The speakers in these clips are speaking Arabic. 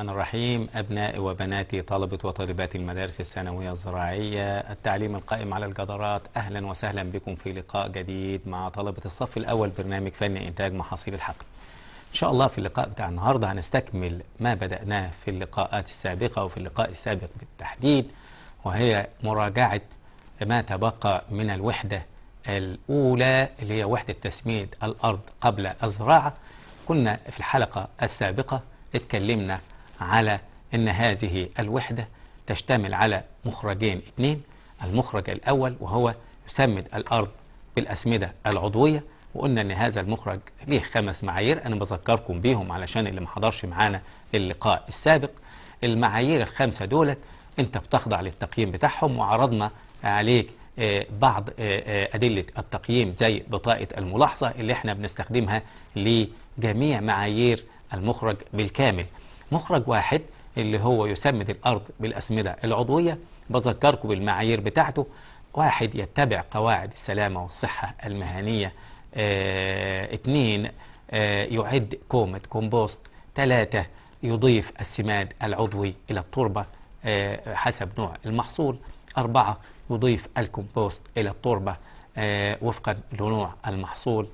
الرحمن الرحيم أبناء وبناتي طلبة وطالبات المدارس الثانوية الزراعية التعليم القائم على الجدارات أهلا وسهلا بكم في لقاء جديد مع طلبة الصف الأول برنامج فن إنتاج محاصيل الحقل إن شاء الله في اللقاء بتاع النهاردة هنستكمل ما بدأناه في اللقاءات السابقة وفي اللقاء السابق بالتحديد وهي مراجعة ما تبقى من الوحدة الأولى اللي هي وحدة تسمية الأرض قبل الزراعة كنا في الحلقة السابقة اتكلمنا على أن هذه الوحدة تشتمل على مخرجين اثنين المخرج الأول وهو يسمد الأرض بالأسمدة العضوية وقلنا ان هذا المخرج ليه خمس معايير انا بذكركم بيهم علشان اللي ما حضرش معانا اللقاء السابق المعايير الخمسه دولت انت بتخضع للتقييم بتاعهم وعرضنا عليك آه، بعض آه، آه، ادله التقييم زي بطاقه الملاحظه اللي احنا بنستخدمها لجميع معايير المخرج بالكامل مخرج واحد اللي هو يسمد الأرض بالأسمدة العضوية بذكركم بالمعايير بتاعته واحد يتبع قواعد السلامة والصحة المهنية اه اثنين اه يعد كومة كومبوست ثلاثة يضيف السماد العضوي إلى التربة اه حسب نوع المحصول أربعة يضيف الكومبوست إلى التربة آه، وفقا لنوع المحصول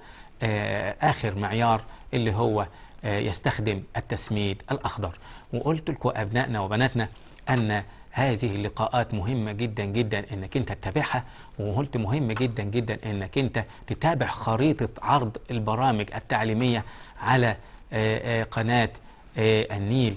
آه، آخر معيار اللي هو آه، يستخدم التسميد الأخضر وقلت لكم أبنائنا وبناتنا أن هذه اللقاءات مهمة جدا جدا انك انت تتابعها وقلت مهم جدا جدا انك انت تتابع خريطة عرض البرامج التعليمية على آه، آه، قناة النيل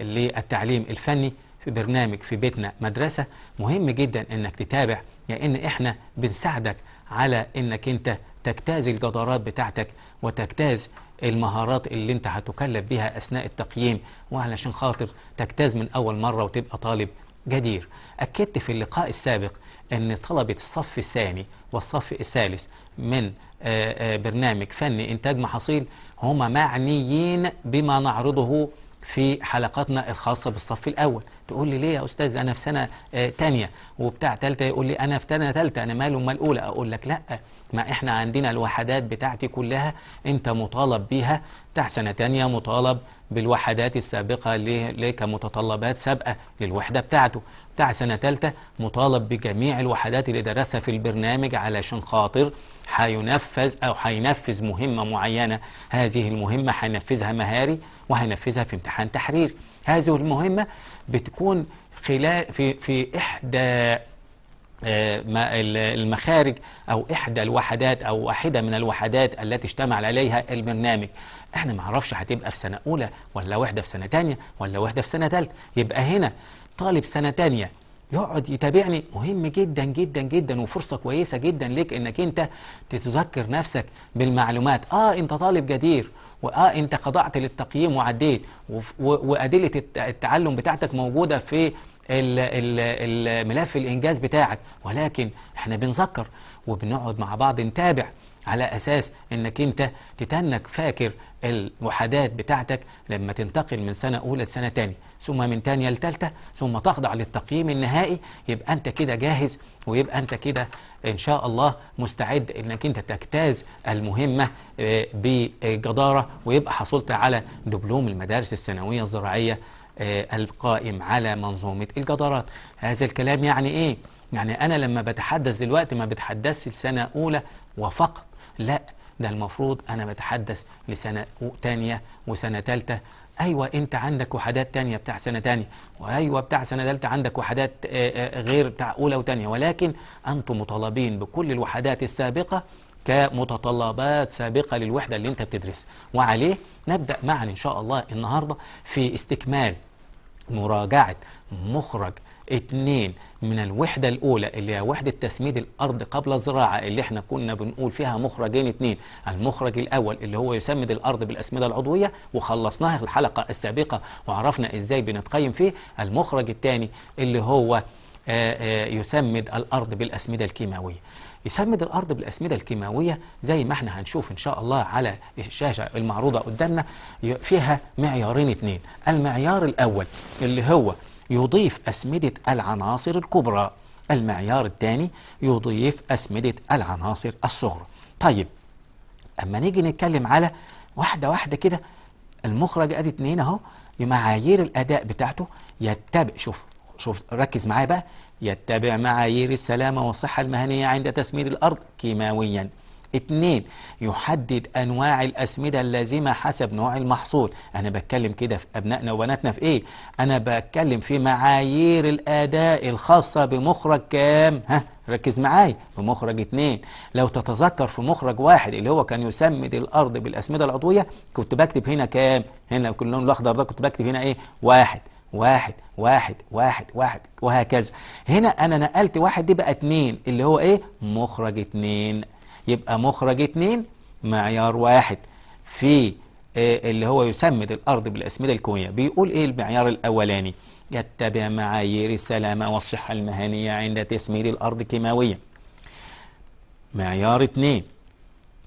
للتعليم الفني في برنامج في بيتنا مدرسة مهم جدا انك تتابع لان يعني احنا بنساعدك على انك انت تجتاز الجدارات بتاعتك وتجتاز المهارات اللي انت هتكلف بيها اثناء التقييم وعلشان خاطر تجتاز من اول مره وتبقى طالب جدير اكدت في اللقاء السابق ان طلبه الصف الثاني والصف الثالث من آه، آه، برنامج فني انتاج محاصيل هم معنيين بما نعرضه في حلقاتنا الخاصه بالصف الاول تقول لي ليه يا استاذ انا في سنه ثانيه آه، وبتاع ثالثه يقول لي انا في سنه ثالثه انا ماله امال اولى اقول لك لا ما احنا عندنا الوحدات بتاعتي كلها انت مطالب بيها بتاع سنه ثانيه مطالب بالوحدات السابقه ليه كمتطلبات سابقه للوحده بتاعته بتاع سنه ثالثه مطالب بجميع الوحدات اللي درسها في البرنامج علشان خاطر هينفذ او هينفذ مهمه معينه هذه المهمه هينفذها مهاري وهينفذها في امتحان تحريري هذه المهمة بتكون خلال في في احدى آه، المخارج او احدى الوحدات او واحده من الوحدات التي اشتمل عليها البرنامج احنا ما نعرفش هتبقى في سنه اولى ولا واحده في سنه ثانيه ولا واحده في سنه ثالثه يبقى هنا طالب سنه ثانيه يقعد يتابعني مهم جدا جدا جدا وفرصه كويسه جدا ليك انك انت تتذكر نفسك بالمعلومات اه انت طالب جدير واه انت خضعت للتقييم وعديت وادله التعلم بتاعتك موجوده في الملف الانجاز بتاعك ولكن احنا بنذكر وبنقعد مع بعض نتابع على أساس أنك أنت تتنك فاكر الوحدات بتاعتك لما تنتقل من سنة أولى لسنة تانية ثم من تانية لثالثه ثم تخضع للتقييم النهائي يبقى أنت كده جاهز ويبقى أنت كده إن شاء الله مستعد أنك أنت تجتاز المهمة آه، بجدارة ويبقى حصلت على دبلوم المدارس الثانوية الزراعية آه، القائم على منظومة الجدارات هذا الكلام يعني إيه؟ يعني أنا لما بتحدث دلوقتي ما بتحدثش لسنة أولى وفقط لا ده المفروض أنا بتحدث لسنة تانية وسنة تالتة أيوة أنت عندك وحدات تانية بتاع سنة تانية وأيوة بتاع سنة تالتة عندك وحدات آه، آه، غير بتاع أولى وتانية ولكن أنتم مطالبين بكل الوحدات السابقة كمتطلبات سابقة للوحدة اللي أنت بتدرسها وعليه نبدأ معا إن شاء الله النهاردة في استكمال مراجعة مخرج اتنين من الوحدة الأولى اللي هي وحدة تسميد الأرض قبل الزراعة اللي احنا كنا بنقول فيها مخرجين اتنين المخرج الأول اللي هو يسمد الأرض بالأسمدة العضوية وخلصناها في الحلقة السابقة وعرفنا ازاي بنتقيم فيه المخرج الثاني اللي هو آه، آه، يسمد الأرض بالأسمدة الكيماوية يسمد الأرض بالأسمدة الكيماوية زي ما احنا هنشوف إن شاء الله على الشاشة المعروضة قدامنا فيها معيارين اتنين المعيار الأول اللي هو يضيف أسمدة العناصر الكبرى المعيار الثاني يضيف أسمدة العناصر الصغرى طيب أما نيجي نتكلم على واحدة واحدة كده المخرج أدي اتنين أهو معايير الأداء بتاعته يتبع شوف شوف ركز معايا بقى يتبع معايير السلامة والصحة المهنية عند تسميد الأرض كيماويا اتنين يحدد أنواع الأسمدة اللازمة حسب نوع المحصول أنا بتكلم كده في أبنائنا وبناتنا في إيه؟ أنا بتكلم في معايير الأداء الخاصة بمخرج كام؟ ها؟ ركز معايا في مخرج اتنين لو تتذكر في مخرج واحد اللي هو كان يسمد الأرض بالأسمدة العضوية كنت بكتب هنا كام؟ هنا كل لون الأخضر ده كنت بكتب هنا إيه؟ واحد واحد واحد واحد واحد وهكذا هنا أنا نقلت واحد دي بقى اتنين اللي هو إيه؟ مخرج اتنين يبقى مخرج 2 معيار واحد في آه، اللي هو يسمد الأرض بالأسمدة الكونية بيقول إيه المعيار الأولاني يتبع معايير السلامة والصحة المهنية عند تسميد الأرض كيماويا معيار 2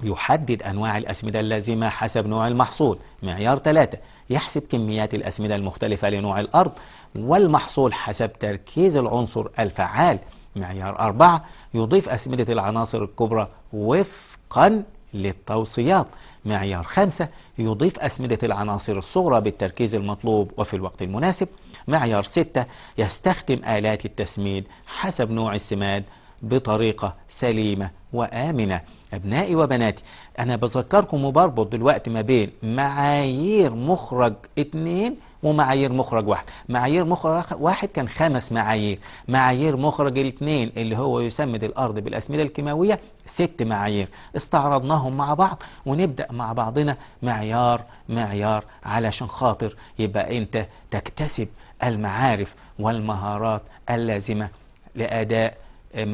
يحدد أنواع الأسمدة اللازمة حسب نوع المحصول معيار 3 يحسب كميات الأسمدة المختلفة لنوع الأرض والمحصول حسب تركيز العنصر الفعال معيار 4 يضيف أسمدة العناصر الكبرى وفقا للتوصيات معيار خمسة يضيف أسمدة العناصر الصغرى بالتركيز المطلوب وفي الوقت المناسب معيار ستة يستخدم آلات التسميد حسب نوع السماد بطريقة سليمة وآمنة أبنائي وبناتي أنا بذكركم وبربط دلوقتي ما بين معايير مخرج اتنين ومعايير مخرج واحد معايير مخرج واحد كان خمس معايير معايير مخرج الاثنين اللي هو يسمد الأرض بالأسمدة الكيماوية ست معايير استعرضناهم مع بعض ونبدأ مع بعضنا معيار معيار علشان خاطر يبقى أنت تكتسب المعارف والمهارات اللازمة لأداء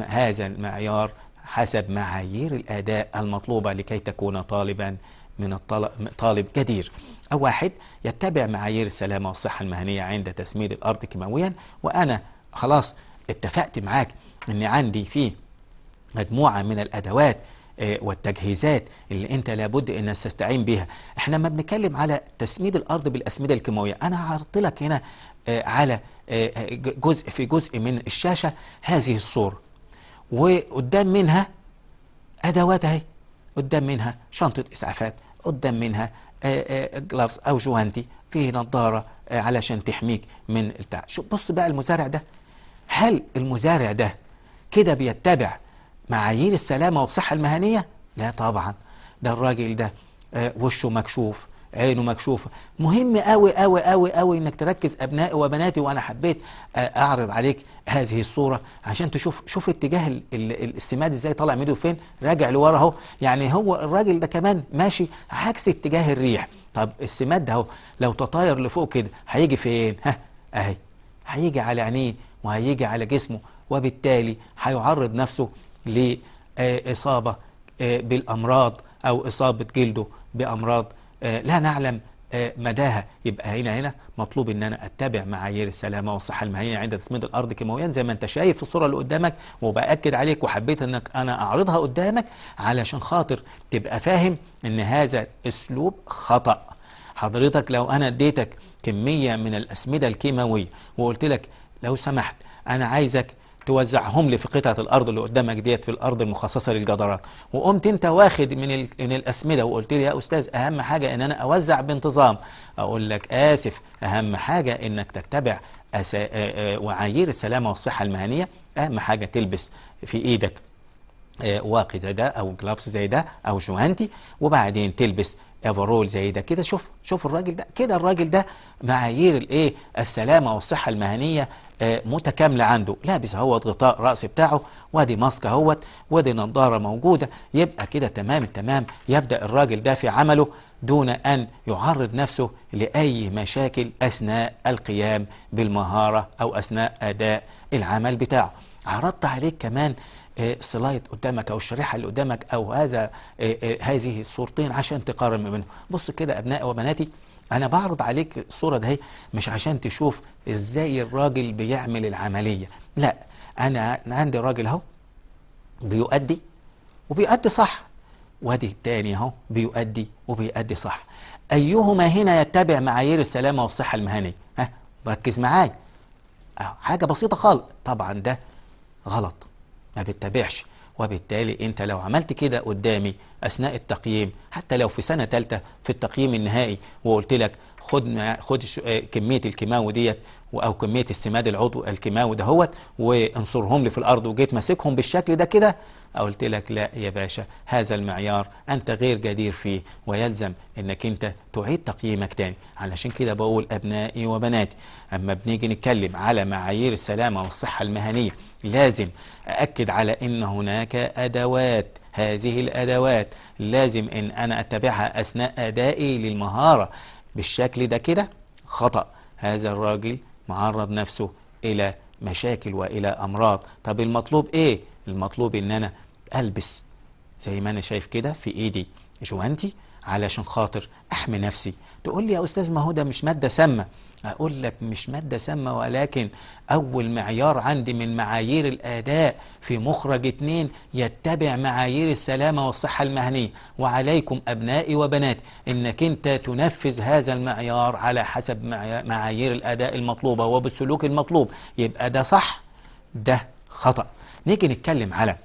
هذا المعيار حسب معايير الأداء المطلوبة لكي تكون طالبا من طالب جدير أو واحد يتبع معايير السلامة والصحة المهنية عند تسميد الأرض كيماويا وأنا خلاص اتفقت معاك أن عندي فيه مجموعة من الأدوات آه، والتجهيزات اللي انت لابد ان تستعين بها احنا ما بنتكلم على تسميد الارض بالاسمده الكيماويه انا عرضت لك هنا آه، على آه، جزء في جزء من الشاشه هذه الصوره وقدام منها ادوات اهي قدام منها شنطه اسعافات قدام منها جلافز آه، آه، او جوانتي فيه نظاره آه، علشان تحميك من التعب شو بص بقى المزارع ده هل المزارع ده كده بيتبع معايير السلامه والصحه المهنيه لا طبعا ده الراجل ده وشه مكشوف عينه مكشوفة مهم قوي قوي قوي قوي انك تركز ابنائي وبناتي وانا حبيت اعرض عليك هذه الصورة عشان تشوف شوف اتجاه السماد ازاي طالع من فين راجع لورا اهو يعني هو الراجل ده كمان ماشي عكس اتجاه الريح طب السماد ده هو لو تطاير لفوق كده هيجي فين ها اهي هيجي على عينيه وهيجي على جسمه وبالتالي هيعرض نفسه لإصابة آه، بالأمراض أو إصابة جلده بأمراض آه، لا نعلم آه، مداها يبقى هنا هنا مطلوب ان انا اتبع معايير السلامه والصحه المهنيه عند تسميد الارض كيماويا زي ما انت شايف في الصوره اللي قدامك وباكد عليك وحبيت انك انا اعرضها قدامك علشان خاطر تبقى فاهم ان هذا اسلوب خطا حضرتك لو انا اديتك كميه من الاسمده الكيماويه وقلت لك لو سمحت انا عايزك توزعهم لي في قطعه الارض اللي قدامك ديت في الارض المخصصه للجدارات وقمت انت واخد من ال... من الاسمده وقلت لي يا استاذ اهم حاجه ان انا اوزع بانتظام اقول لك اسف اهم حاجه انك تتبع أس... وعايير السلامه والصحه المهنيه اهم حاجه تلبس في ايدك واقي زي ده او جلافس زي ده او جوانتي وبعدين تلبس افرول زي ده كده شوف شوف الراجل ده كده الراجل ده معايير الايه السلامه والصحه المهنيه آه، متكامله عنده لابس اهوت غطاء راس بتاعه وادي ماسك اهوت وادي نظاره موجوده يبقى كده تمام التمام يبدا الراجل ده في عمله دون ان يعرض نفسه لاي مشاكل اثناء القيام بالمهاره او اثناء اداء العمل بتاعه عرضت عليك كمان إيه، سلايد قدامك او الشريحه اللي قدامك او هذا إيه، إيه، هذه الصورتين عشان تقارن ما بينهم بص كده ابنائي وبناتي انا بعرض عليك الصوره دهي مش عشان تشوف ازاي الراجل بيعمل العمليه لا انا عندي راجل اهو بيؤدي وبيؤدي صح وادي التاني اهو بيؤدي وبيؤدي صح ايهما هنا يتبع معايير السلامه والصحه المهنيه ها ركز معايا آه، حاجه بسيطه خالص طبعا ده غلط ما بتتابعش وبالتالي انت لو عملت كده قدامي اثناء التقييم حتى لو في سنه ثالثه في التقييم النهائي وقلت لك خد خد آه، كميه الكيماوي ديت او كميه السماد العضو الكيماوي دهوت وانصرهم لي في الارض وجيت ماسكهم بالشكل ده كده قلت لك لا يا باشا هذا المعيار انت غير جدير فيه ويلزم انك انت تعيد تقييمك تاني علشان كده بقول ابنائي وبناتي اما بنيجي نتكلم على معايير السلامه والصحه المهنيه لازم اكد على ان هناك ادوات هذه الادوات لازم ان انا اتبعها اثناء ادائي للمهاره بالشكل ده كده خطأ هذا الراجل معرض نفسه إلى مشاكل وإلى أمراض طب المطلوب إيه؟ المطلوب إن أنا ألبس زي ما أنا شايف كده في إيدي جوانتي علشان خاطر أحمي نفسي تقول لي يا أستاذ ما هو ده مش مادة سامة أقول لك مش مادة سامة ولكن أول معيار عندي من معايير الأداء في مخرج اتنين يتبع معايير السلامة والصحة المهنية وعليكم أبنائي وبناتي إنك أنت تنفذ هذا المعيار على حسب معايير الأداء المطلوبة وبالسلوك المطلوب يبقى ده صح ده خطأ نيجي نتكلم على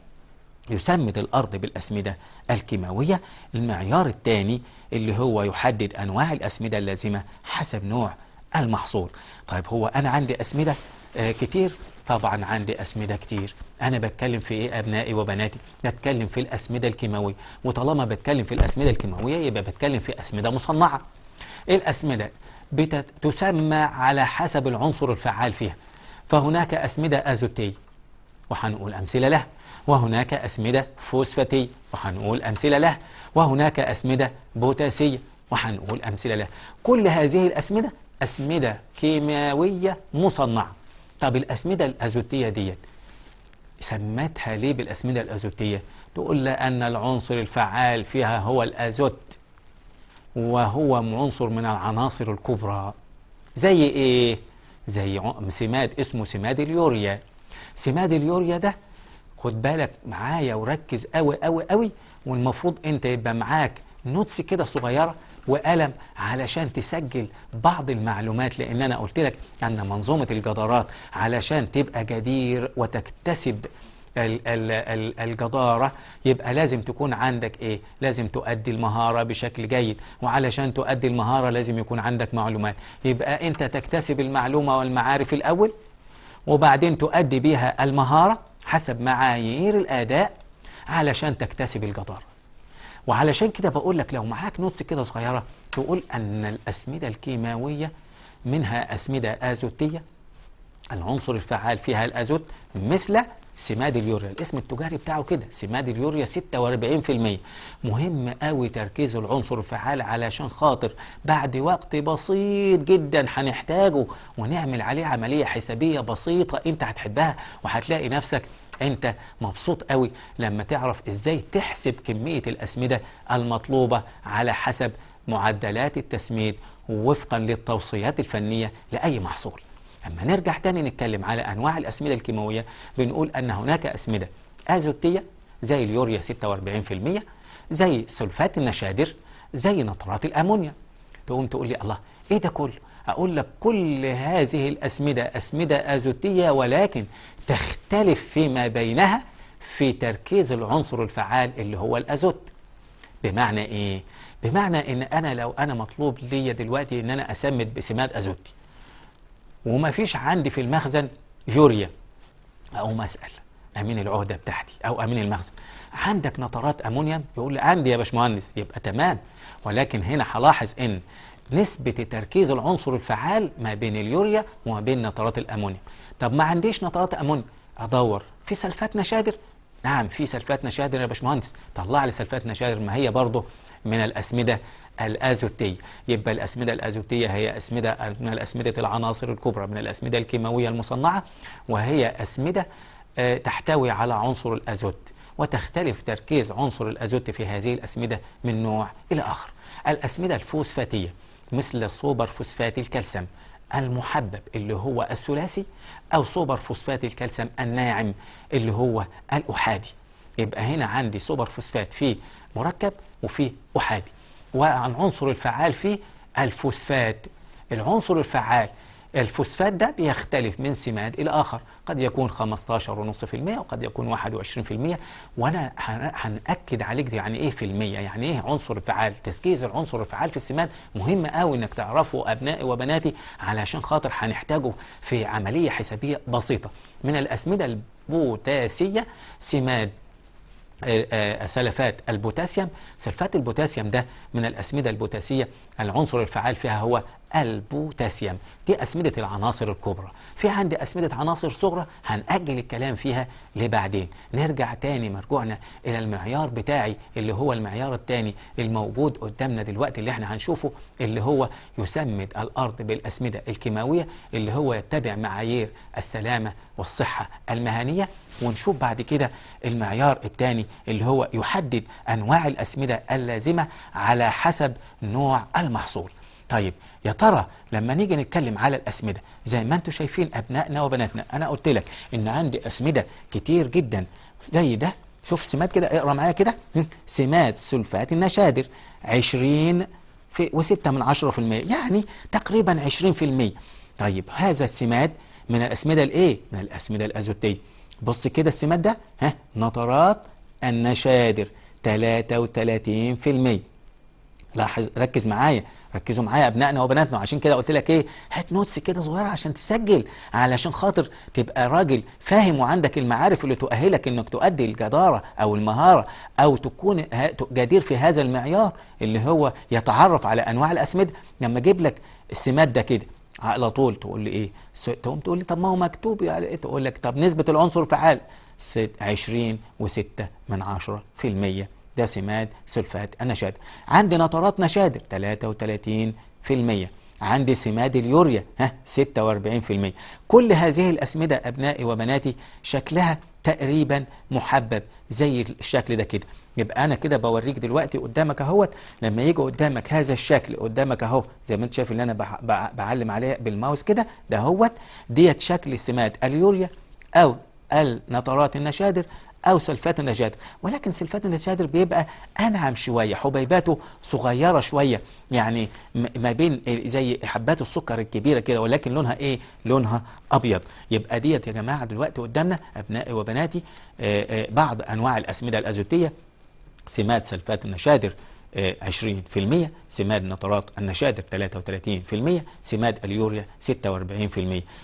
يسمد الأرض بالأسمدة الكيماوية المعيار الثاني اللي هو يحدد أنواع الأسمدة اللازمة حسب نوع المحصول طيب هو أنا عندي أسمدة آه، كتير طبعا عندي أسمدة كتير أنا بتكلم في إيه أبنائي وبناتي بتكلم في الأسمدة الكيماوية وطالما بتكلم في الأسمدة الكيماوية يبقى بتكلم في أسمدة مصنعة إيه الأسمدة تسمى على حسب العنصر الفعال فيها فهناك أسمدة أزوتية وهنقول أمثلة لها وهناك أسمدة فوسفاتية وهنقول أمثلة لها وهناك أسمدة بوتاسية وهنقول أمثلة لها كل هذه الأسمدة أسمدة كيماوية مصنعة طب الأسمدة الأزوتية ديت سمتها ليه بالأسمدة الأزوتية تقول لأن العنصر الفعال فيها هو الأزوت وهو عنصر من العناصر الكبرى زي إيه؟ زي سماد اسمه سماد اليوريا سماد اليوريا ده خد بالك معايا وركز قوي قوي قوي والمفروض انت يبقى معاك نوتس كده صغيره وقلم علشان تسجل بعض المعلومات لان انا قلت لك ان منظومه الجدارات علشان تبقى جدير وتكتسب الجدارة يبقى لازم تكون عندك إيه؟ لازم تؤدي المهارة بشكل جيد وعلشان تؤدي المهارة لازم يكون عندك معلومات يبقى أنت تكتسب المعلومة والمعارف الأول وبعدين تؤدي بها المهارة حسب معايير الأداء علشان تكتسب الجدارة وعلشان كده بقول لك لو معاك نوتس كده صغيره تقول ان الاسمده الكيماويه منها اسمده ازوتيه العنصر الفعال فيها الازوت مثل سماد اليوريا الاسم التجاري بتاعه كده سماد اليوريا 46% مهم قوي تركيز العنصر الفعال علشان خاطر بعد وقت بسيط جدا هنحتاجه ونعمل عليه عملية حسابية بسيطة انت هتحبها وهتلاقي نفسك انت مبسوط قوي لما تعرف ازاي تحسب كمية الاسمدة المطلوبة على حسب معدلات التسميد وفقا للتوصيات الفنية لأي محصول أما نرجع تاني نتكلم على أنواع الأسمدة الكيماوية بنقول أن هناك أسمدة أزوتية زي اليوريا 46% زي سلفات النشادر زي نطرات الأمونيا تقوم تقول لي الله إيه ده كله أقول لك كل هذه الأسمدة أسمدة أزوتية ولكن تختلف فيما بينها في تركيز العنصر الفعال اللي هو الأزوت بمعنى إيه؟ بمعنى إن أنا لو أنا مطلوب ليا دلوقتي إن أنا أسمد بسماد أزوتي وما فيش عندي في المخزن يوريا أقوم أسأل أمين العهدة بتاعتي أو أمين المخزن عندك نطرات أمونيا يقول لي عندي يا باشمهندس يبقى تمام ولكن هنا هلاحظ إن نسبة تركيز العنصر الفعال ما بين اليوريا وما بين نترات الأمونيا طب ما عنديش نترات أمونيا أدور في سلفات نشادر نعم في سلفات نشادر يا باشمهندس طلع لي سلفات نشادر ما هي برضه من الأسمدة الازوتيه يبقى الاسمده الازوتيه هي اسمده من الاسمده العناصر الكبرى من الاسمده الكيماويه المصنعه وهي اسمده آه، تحتوي على عنصر الازوت وتختلف تركيز عنصر الازوت في هذه الاسمده من نوع الى اخر الاسمده الفوسفاتيه مثل سوبر فوسفات الكالسيوم المحبب اللي هو الثلاثي أو سوبر فوسفات الكالسيوم الناعم اللي هو الأحادي يبقى هنا عندي سوبر فوسفات في مركب وفي أحادي وعن عنصر الفعال فيه الفوسفات العنصر الفعال الفوسفات ده بيختلف من سماد إلى آخر قد يكون 15.5% وقد يكون 21% وأنا هنأكد عليك يعني إيه في المية يعني إيه عنصر فعال تسكيز العنصر الفعال في السماد مهم قوي إنك تعرفه أبنائي وبناتي علشان خاطر هنحتاجه في عملية حسابية بسيطة من الأسمدة البوتاسية سماد آه، آه، سلفات البوتاسيوم سلفات البوتاسيوم ده من الأسمدة البوتاسية العنصر الفعال فيها هو البوتاسيوم دي أسمدة العناصر الكبرى في عندي أسمدة عناصر صغرى هنأجل الكلام فيها لبعدين نرجع تاني مرجوعنا إلى المعيار بتاعي اللي هو المعيار التاني الموجود قدامنا دلوقتي اللي احنا هنشوفه اللي هو يسمد الأرض بالأسمدة الكيماوية اللي هو يتبع معايير السلامة والصحة المهنية ونشوف بعد كده المعيار الثاني اللي هو يحدد أنواع الأسمدة اللازمة على حسب نوع المحصول طيب يا ترى لما نيجي نتكلم على الاسمده زي ما انتم شايفين ابنائنا وبناتنا انا قلت لك ان عندي اسمده كتير جدا زي ده شوف سمات كده اقرا معايا كده سمات سلفات النشادر 20 في و6 من 10% يعني تقريبا 20% طيب هذا السماد من الاسمده الايه من الاسمده الازوتيه بص كده السماد ده ها نطرات النشادر 33% لاحظ ركز معايا ركزوا معايا ابنائنا وبناتنا عشان كده قلت لك ايه هات نوتس كده صغيره عشان تسجل علشان خاطر تبقى راجل فاهم وعندك المعارف اللي تؤهلك انك تؤدي الجداره او المهاره او تكون جدير في هذا المعيار اللي هو يتعرف على انواع الاسمده لما اجيب لك السمات ده كده على طول تقول لي ايه تقوم تقول لي طب ما هو مكتوب يعني إيه؟ تقول لك طب نسبه العنصر فعال 20 و6 من 10% دسمات سلفات النشادر عندي نترات نشادر 33% عندي سماد اليوريا ها 46% كل هذه الأسمدة أبنائي وبناتي شكلها تقريبا محبب زي الشكل ده كده يبقى انا كده بوريك دلوقتي قدامك اهوت لما يجي قدامك هذا الشكل قدامك اهو زي ما انت شايف اللي انا بعلم عليه بالماوس كده ده اهوت ديت شكل سمات اليوريا او النطرات النشادر أو سلفات النجادر ولكن سلفات النجادر بيبقى أنعم شوية حبيباته صغيرة شوية يعني ما بين زي حبات السكر الكبيرة كده ولكن لونها إيه؟ لونها أبيض يبقى ديت يا جماعة دلوقتي قدامنا أبنائي وبناتي آه، آه، بعض أنواع الأسمدة الأزوتية سمات سلفات النشادر 20% آه، سماد نترات النشادر 33% سماد اليوريا 46%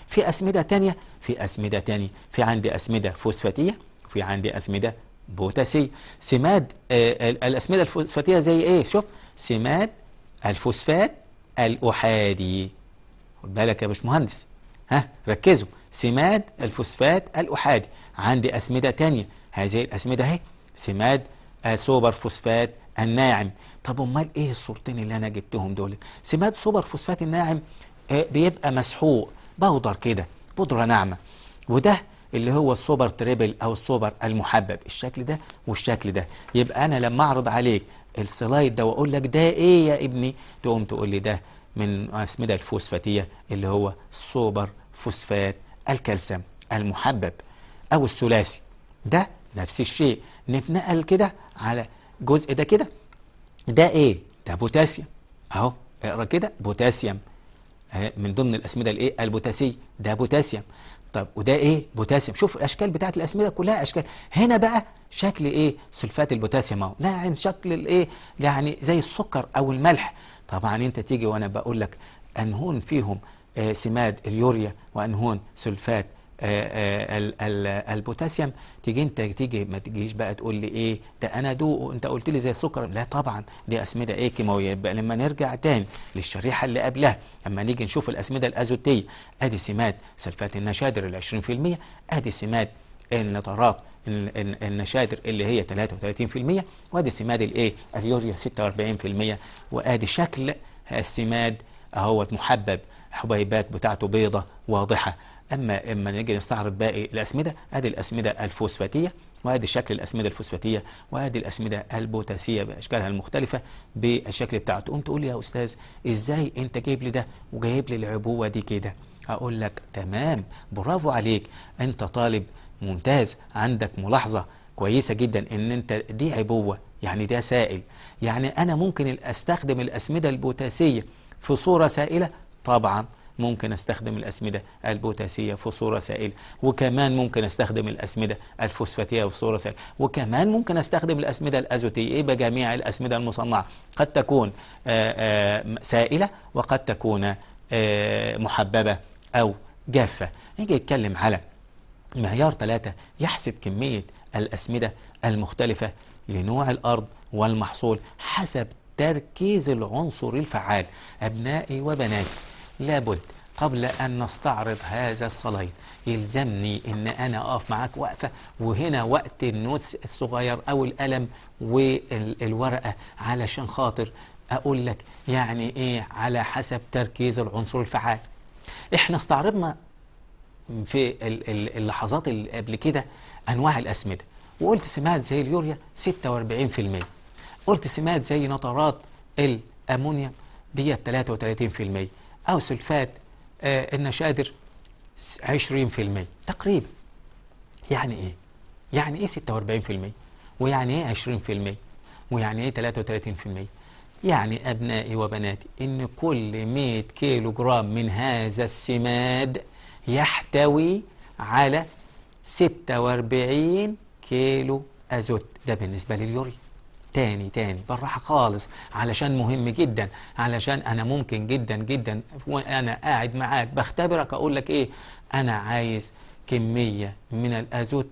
في أسمدة تانية في أسمدة تانية في عندي أسمدة فوسفاتية في عندي أسمدة بوتاسية سماد آه، الأسمدة الفوسفاتية زي إيه شوف سماد الفوسفات الأحادي خد بالك يا باشمهندس ها ركزوا سماد الفوسفات الأحادي عندي أسمدة تانية هذه الأسمدة أهي سماد سوبر فوسفات الناعم طب امال ايه الصورتين اللي انا جبتهم دول سماد سوبر فوسفات الناعم آه، بيبقى مسحوق بودر كده بودره ناعمه وده اللي هو السوبر تريبل او السوبر المحبب الشكل ده والشكل ده يبقى انا لما اعرض عليك السلايد ده واقول لك ده ايه يا ابني تقوم تقول لي ده من اسمده الفوسفاتيه اللي هو السوبر فوسفات الكالسيوم المحبب او الثلاثي ده نفس الشيء نتنقل كده على جزء ده كده ده ايه ده بوتاسيوم اهو اقرا كده بوتاسيوم من ضمن الاسمده الايه البوتاسي ده بوتاسيوم طب وده ايه بوتاسيوم شوف الاشكال بتاعت الاسمده كلها اشكال هنا بقى شكل ايه سلفات البوتاسيوم اهو يعني شكل الايه يعني زي السكر او الملح طبعا انت تيجي وانا بقول لك انهون فيهم آه سماد اليوريا وانهون سلفات آه، آه، البوتاسيوم تيجي انت تيجي ما تجيش بقى تقول لي ايه ده انا دوقه انت قلت لي زي السكر لا طبعا دي اسمده ايه كيماويه يبقى لما نرجع تاني للشريحه اللي قبلها اما نيجي نشوف الاسمده الازوتيه ادي سمات سلفات النشادر ال 20% ادي سمات النطرات النشادر اللي هي 33% وادي سماد الايه اليوريا 46% وادي شكل السماد اهوت محبب حبيبات بتاعته بيضة واضحة أما اما نيجي نستعرض باقي الأسمدة أدي الأسمدة الفوسفاتية وادي شكل الاسمده الفوسفاتيه وادي الاسمده البوتاسيه باشكالها المختلفه بالشكل بتاعه تقوم تقول لي يا استاذ ازاي انت جايب لي ده وجايب لي العبوه دي كده اقول لك تمام برافو عليك انت طالب ممتاز عندك ملاحظه كويسه جدا ان انت دي عبوه يعني ده سائل يعني انا ممكن استخدم الاسمده البوتاسيه في صوره سائله طبعا ممكن استخدم الاسمده البوتاسيه في صوره سائله وكمان ممكن استخدم الاسمده الفوسفاتيه في صوره سائله وكمان ممكن استخدم الاسمده الازوتيه يبقى جميع الاسمده المصنعه قد تكون آه، آه، سائله وقد تكون آه، محببه او جافه نيجي نتكلم على معيار ثلاثة يحسب كمية الأسمدة المختلفة لنوع الأرض والمحصول حسب تركيز العنصر الفعال أبنائي وبناتي لابد قبل أن نستعرض هذا الصلايد يلزمني أن أنا أقف معاك وقفة وهنا وقت النوتس الصغير أو القلم والورقة علشان خاطر أقول لك يعني إيه على حسب تركيز العنصر الفعال إحنا استعرضنا في اللحظات اللي قبل كده أنواع الأسمدة وقلت سمات زي اليوريا 46% قلت سمات زي نطرات الأمونيا ديت 33% أو سلفات النشادر آه، 20% تقريبا يعني إيه؟ يعني إيه 46% ويعني إيه 20% ويعني إيه 33% يعني أبنائي وبناتي إن كل 100 كيلو جرام من هذا السماد يحتوي على 46 كيلو أزوت ده بالنسبة لليوريا تاني تاني بالراحة خالص علشان مهم جدا علشان أنا ممكن جدا جدا وأنا قاعد معاك بختبرك أقول لك إيه أنا عايز كمية من الأزوت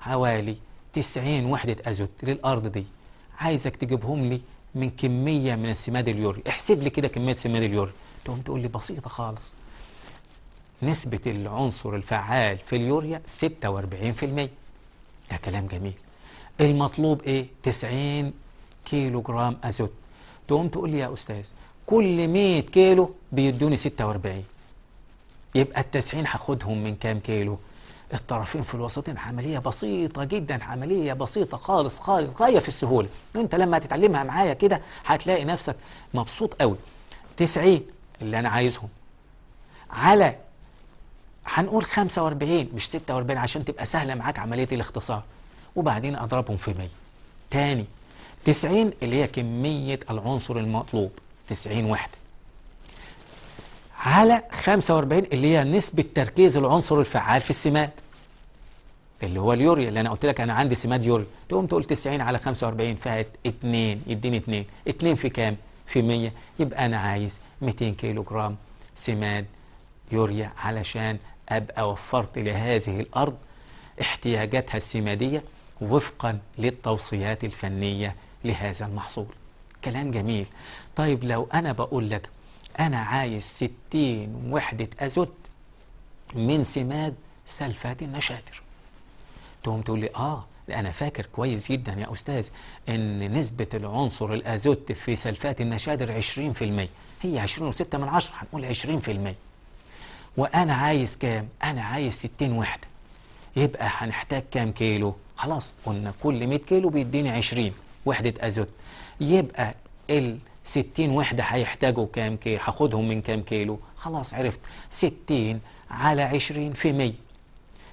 حوالي 90 وحدة أزوت للأرض دي عايزك تجيبهم لي من كمية من السماد اليوري احسب لي كده كمية سماد اليوري تقوم تقول لي بسيطة خالص نسبة العنصر الفعال في اليوريا 46% ده كلام جميل المطلوب ايه 90 كيلو جرام أزوت تقوم تقول لي يا أستاذ كل 100 كيلو بيدوني 46 يبقى ال 90 هاخدهم من كام كيلو الطرفين في الوسطين عملية بسيطة جدا عملية بسيطة خالص خالص غاية في السهولة انت لما تتعلمها معايا كده هتلاقي نفسك مبسوط قوي 90 اللي انا عايزهم على هنقول 45 مش 46 عشان تبقى سهلة معاك عملية الاختصار وبعدين اضربهم في 100 تاني 90 اللي هي كمية العنصر المطلوب 90 وحدة على 45 اللي هي نسبة تركيز العنصر الفعال في السماد اللي هو اليوريا اللي انا قلت لك انا عندي سماد يوريا تقوم تقول 90 على 45 فهات 2 يديني 2 2 في كام في 100 يبقى انا عايز 200 كيلو جرام سماد يوريا علشان ابقى وفرت لهذه الارض احتياجاتها السماديه وفقا للتوصيات الفنيه لهذا المحصول كلام جميل طيب لو أنا بقول لك أنا عايز ستين وحدة أزوت من سماد سلفات النشادر تقوم تقول لي آه أنا فاكر كويس جدا يا أستاذ إن نسبة العنصر الأزوت في سلفات النشادر 20% هي 20.6 من 10 هنقول 20% وأنا عايز كام؟ أنا عايز 60 وحدة يبقى هنحتاج كام كيلو؟ خلاص قلنا كل 100 كيلو بيديني 20 وحدة أزوت يبقى ال 60 وحدة هيحتاجوا كام كيلو هاخدهم من كام كيلو خلاص عرفت 60 على 20 في 100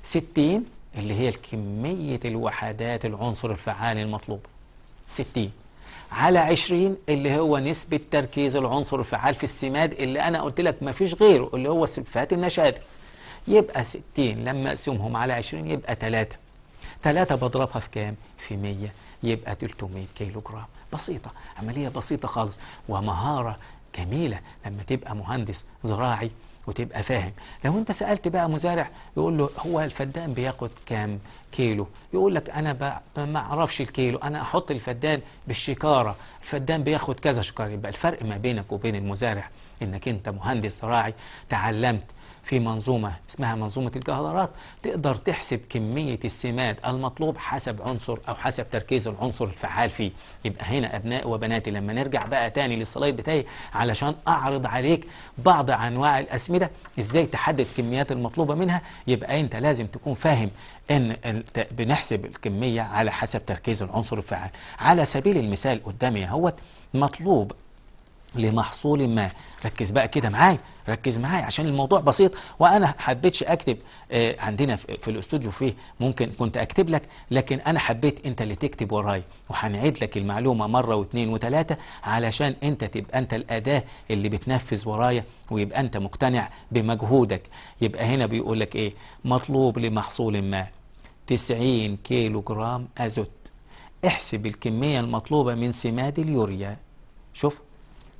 60 اللي هي الكمية الوحدات العنصر الفعال المطلوب 60 على 20 اللي هو نسبة تركيز العنصر الفعال في السماد اللي أنا قلت لك ما فيش غيره اللي هو سلفات النشاد يبقى 60 لما أقسمهم على 20 يبقى 3 3 بضربها في كام؟ في 100 يبقى 300 كيلو جرام بسيطة عملية بسيطة خالص ومهارة جميلة لما تبقى مهندس زراعي وتبقى فاهم لو انت سألت بقى مزارع يقول له هو الفدان بياخد كام كيلو يقول لك انا ما اعرفش الكيلو انا احط الفدان بالشكارة الفدان بياخد كذا شكارة يبقى الفرق ما بينك وبين المزارع انك انت مهندس زراعي تعلمت في منظومة اسمها منظومة الكهدرات تقدر تحسب كمية السماد المطلوب حسب عنصر أو حسب تركيز العنصر الفعال فيه يبقى هنا أبنائي وبناتي لما نرجع بقى تاني للسلايد بتاعي علشان أعرض عليك بعض أنواع الأسمدة إزاي تحدد كميات المطلوبة منها يبقى أنت لازم تكون فاهم ان بنحسب الكميه على حسب تركيز العنصر الفعال على سبيل المثال قدامي اهوت مطلوب لمحصول ما ركز بقى كده معايا ركز معايا عشان الموضوع بسيط وانا حبيتش اكتب آه، عندنا في الاستوديو فيه ممكن كنت اكتب لك لكن انا حبيت انت اللي تكتب ورايا وهنعيد لك المعلومه مره واثنين وثلاثه علشان انت تبقى انت الاداه اللي بتنفذ ورايا ويبقى انت مقتنع بمجهودك يبقى هنا بيقول لك ايه مطلوب لمحصول ما 90 كيلو جرام ازوت احسب الكميه المطلوبه من سماد اليوريا شوف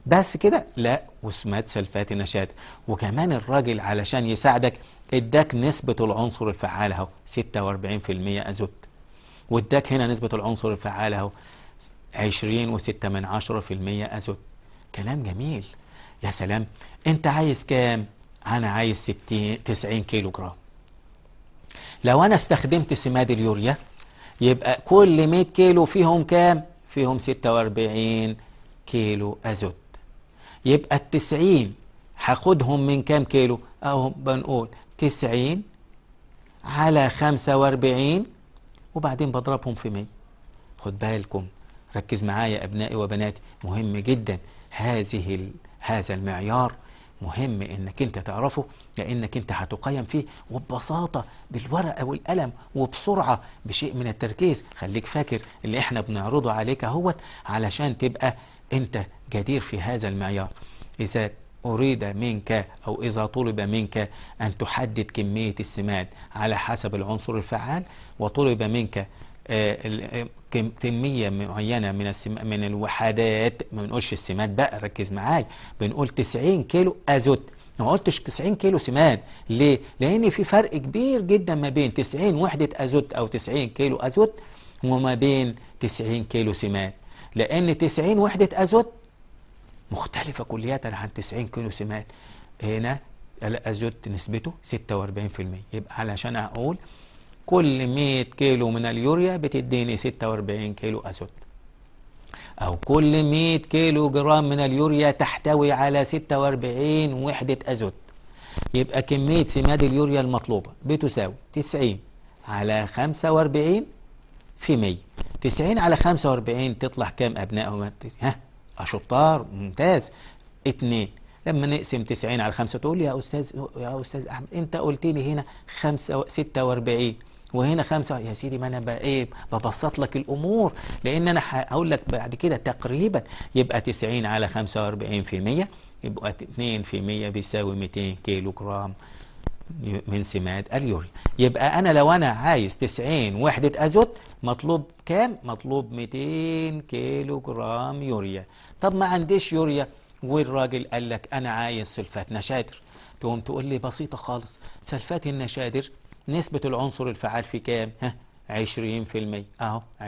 بس كده لا وسمات سلفات نشات وكمان الراجل علشان يساعدك اداك نسبة العنصر الفعال اهو 46% ازوت واداك هنا نسبة العنصر الفعال اهو 20 و6 ازوت كلام جميل يا سلام انت عايز كام انا عايز 60 90 كيلو جرام لو انا استخدمت سماد اليوريا يبقى كل 100 كيلو فيهم كام فيهم 46 كيلو ازوت يبقى التسعين هاخدهم من كام كيلو اهو بنقول تسعين على خمسة واربعين وبعدين بضربهم في مية خد بالكم ركز معايا أبنائي وبناتي مهم جدا هذه هذا المعيار مهم انك انت تعرفه لانك انت هتقيم فيه وببساطه بالورقه والقلم وبسرعه بشيء من التركيز خليك فاكر اللي احنا بنعرضه عليك اهوت علشان تبقى أنت جدير في هذا المعيار إذا أريد منك أو إذا طلب منك أن تحدد كمية السماد على حسب العنصر الفعال وطلب منك آه، آه، كمية معينة من من الوحدات ما بنقولش السماد بقى ركز معايا بنقول 90 كيلو أزوت ما قلتش 90 كيلو سماد ليه؟ لأن في فرق كبير جدا ما بين 90 وحدة أزوت أو 90 كيلو أزوت وما بين 90 كيلو سماد لأن 90 وحدة أزود مختلفة كلية عن 90 كيلو سمات هنا الازوت نسبته 46% يبقى علشان أقول كل 100 كيلو من اليوريا بتديني 46 كيلو ازوت أو كل 100 كيلو جرام من اليوريا تحتوي على 46 وحدة ازوت يبقى كمية سماد اليوريا المطلوبة بتساوي 90 على 45 في 100 90 على 45 تطلع كام أبنائهم ها شطار ممتاز اثنين لما نقسم 90 على 5 تقول يا أستاذ يا أستاذ أحمد أنت قلت لي هنا 5 46 وهنا 5 يا سيدي ما انا بقى ايه ببسط لك الامور لان انا هقول لك بعد كده تقريبا يبقى 90 على 45 في 100 يبقى 2 في 100 بيساوي 200 كيلو جرام من سماد اليوريا يبقى أنا لو أنا عايز 90 وحدة أزوت مطلوب كام؟ مطلوب 200 كيلو جرام يوريا طب ما عنديش يوريا والراجل قال لك أنا عايز سلفات نشادر تقوم تقول لي بسيطة خالص سلفات النشادر نسبة العنصر الفعال في كام؟ ها 20% أهو 20%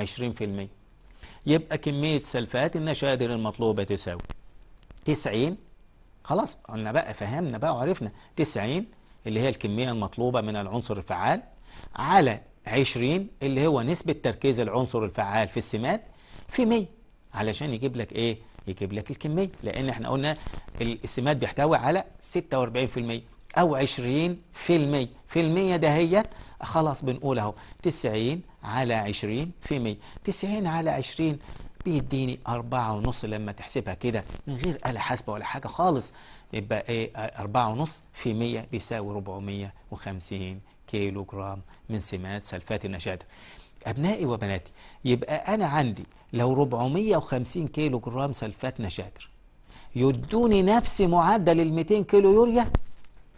يبقى كمية سلفات النشادر المطلوبة تساوي 90 خلاص قلنا بقى فهمنا بقى وعرفنا 90 اللي هي الكمية المطلوبة من العنصر الفعال على 20 اللي هو نسبة تركيز العنصر الفعال في السمات في 100 علشان يجيب لك ايه يجيب لك الكمية لان احنا قلنا السمات بيحتوي على 46% او 20% في المية دهيت خلاص بنقول اهو 90 على 20 في 100 90 على 20 بيديني 4.5 لما تحسبها كده من غير آلة حاسبة ولا حاجة خالص يبقى ايه 4.5 في 100 بيساوي 450 كيلو جرام من سمات سلفات النشادة أبنائي وبناتي يبقى أنا عندي لو 450 كيلو جرام سلفات نشادر يدوني نفس معدل ال 200 كيلو يوريا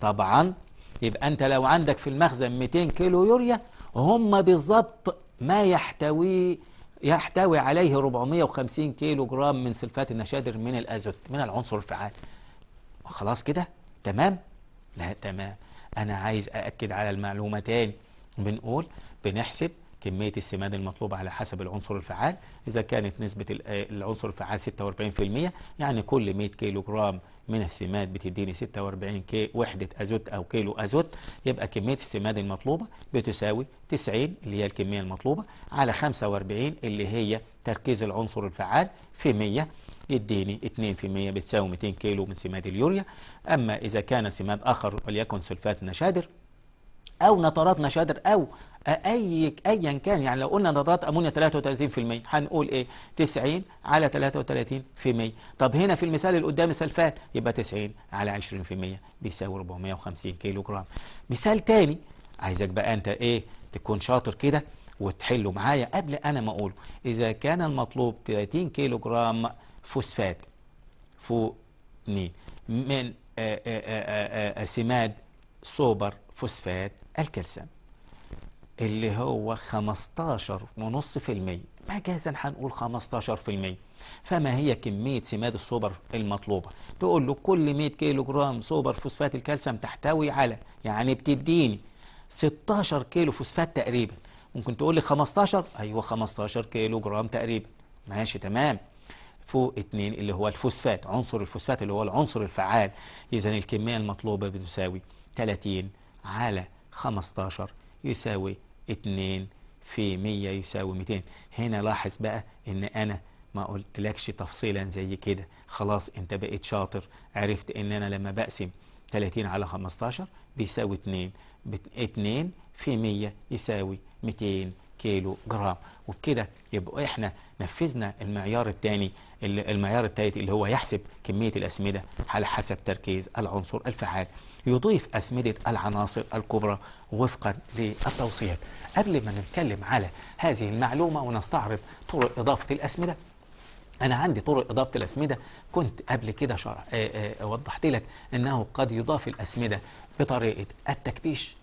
طبعا يبقى أنت لو عندك في المخزن 200 كيلو يوريا هم بالظبط ما يحتوي يحتوي عليه 450 كيلو جرام من سلفات النشادر من الأزوت من العنصر الفعال خلاص كده تمام لا تمام انا عايز ااكد على المعلومه تاني بنقول بنحسب كمية السماد المطلوبة على حسب العنصر الفعال إذا كانت نسبة العنصر الفعال 46% يعني كل 100 كيلو جرام من السماد بتديني 46 كي وحدة أزوت أو كيلو أزوت يبقى كمية السماد المطلوبة بتساوي 90 اللي هي الكمية المطلوبة على 45 اللي هي تركيز العنصر الفعال في 100 يديني 2% بتساوي 200 كيلو من سماد اليوريا أما إذا كان سماد آخر وليكن سلفات نشادر أو نترات نشادر أو أي أيا كان يعني لو قلنا نترات أمونيا 33% هنقول إيه 90 على 33% طب هنا في المثال اللي قدام سلفات يبقى 90 على 20% بيساوي 450 كيلو جرام مثال تاني عايزك بقى أنت إيه تكون شاطر كده وتحله معايا قبل انا ما اقوله اذا كان المطلوب 30 كيلو جرام فوسفات فونين من آه، آه، آه، سماد سوبر فوسفات الكالسيوم اللي هو 15.5% مجازا هنقول 15% فما هي كمية سماد السوبر المطلوبة تقول له كل 100 كيلو جرام سوبر فوسفات الكالسيوم تحتوي على يعني بتديني 16 كيلو فوسفات تقريبا ممكن تقول لي 15 ايوه 15 كيلو جرام تقريبا ماشي تمام فوق 2 اللي هو الفوسفات عنصر الفوسفات اللي هو العنصر الفعال إذا الكمية المطلوبة بتساوي 30 على 15 يساوي 2 في 100 يساوي 200 هنا لاحظ بقى ان انا ما قلتلكش تفصيلا زي كده خلاص انت بقيت شاطر عرفت ان انا لما بقسم 30 على 15 بيساوي 2 2 في 100 يساوي 200 كيلو جرام وبكده يبقى احنا نفذنا المعيار الثاني المعيار الثالث اللي هو يحسب كمية الأسمدة على حسب تركيز العنصر الفعال يضيف أسمدة العناصر الكبرى وفقا للتوصيات قبل ما نتكلم على هذه المعلومة ونستعرض طرق إضافة الأسمدة أنا عندي طرق إضافة الأسمدة كنت قبل كده شرح آه، آه، وضحت لك أنه قد يضاف الأسمدة بطريقة التكبيش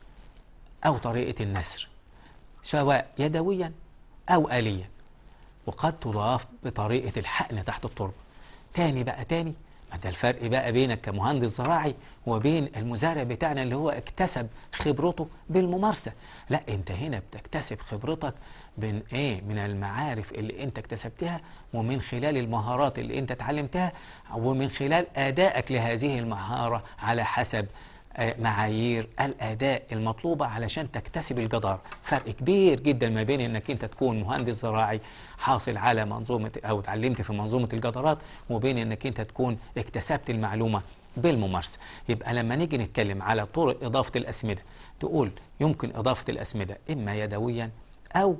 أو طريقة النسر سواء يدويا أو آليا وقد تضاف بطريقة الحقن تحت التربة تاني بقى تاني ما ده الفرق بقى بينك كمهندس زراعي وبين المزارع بتاعنا اللي هو اكتسب خبرته بالممارسة لا انت هنا بتكتسب خبرتك من ايه من المعارف اللي انت اكتسبتها ومن خلال المهارات اللي انت اتعلمتها ومن خلال ادائك لهذه المهارة على حسب معايير الاداء المطلوبه علشان تكتسب الجدارة فرق كبير جدا ما بين انك انت تكون مهندس زراعي حاصل على منظومه او اتعلمت في منظومه الجدارات وبين انك انت تكون اكتسبت المعلومه بالممارسه يبقى لما نيجي نتكلم على طرق اضافه الاسمده تقول يمكن اضافه الاسمده اما يدويا او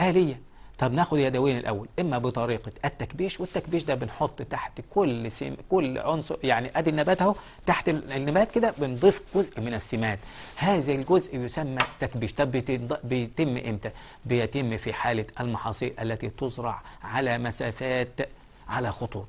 آليا طب ناخد يدوين الاول اما بطريقه التكبيش والتكبيش ده بنحط تحت كل سم... كل عنصر يعني ادي النبات اهو تحت النبات كده بنضيف جزء من السمات هذا الجزء يسمى تكبيش طب بيتم امتى بيتم في حاله المحاصيل التي تزرع على مسافات على خطوط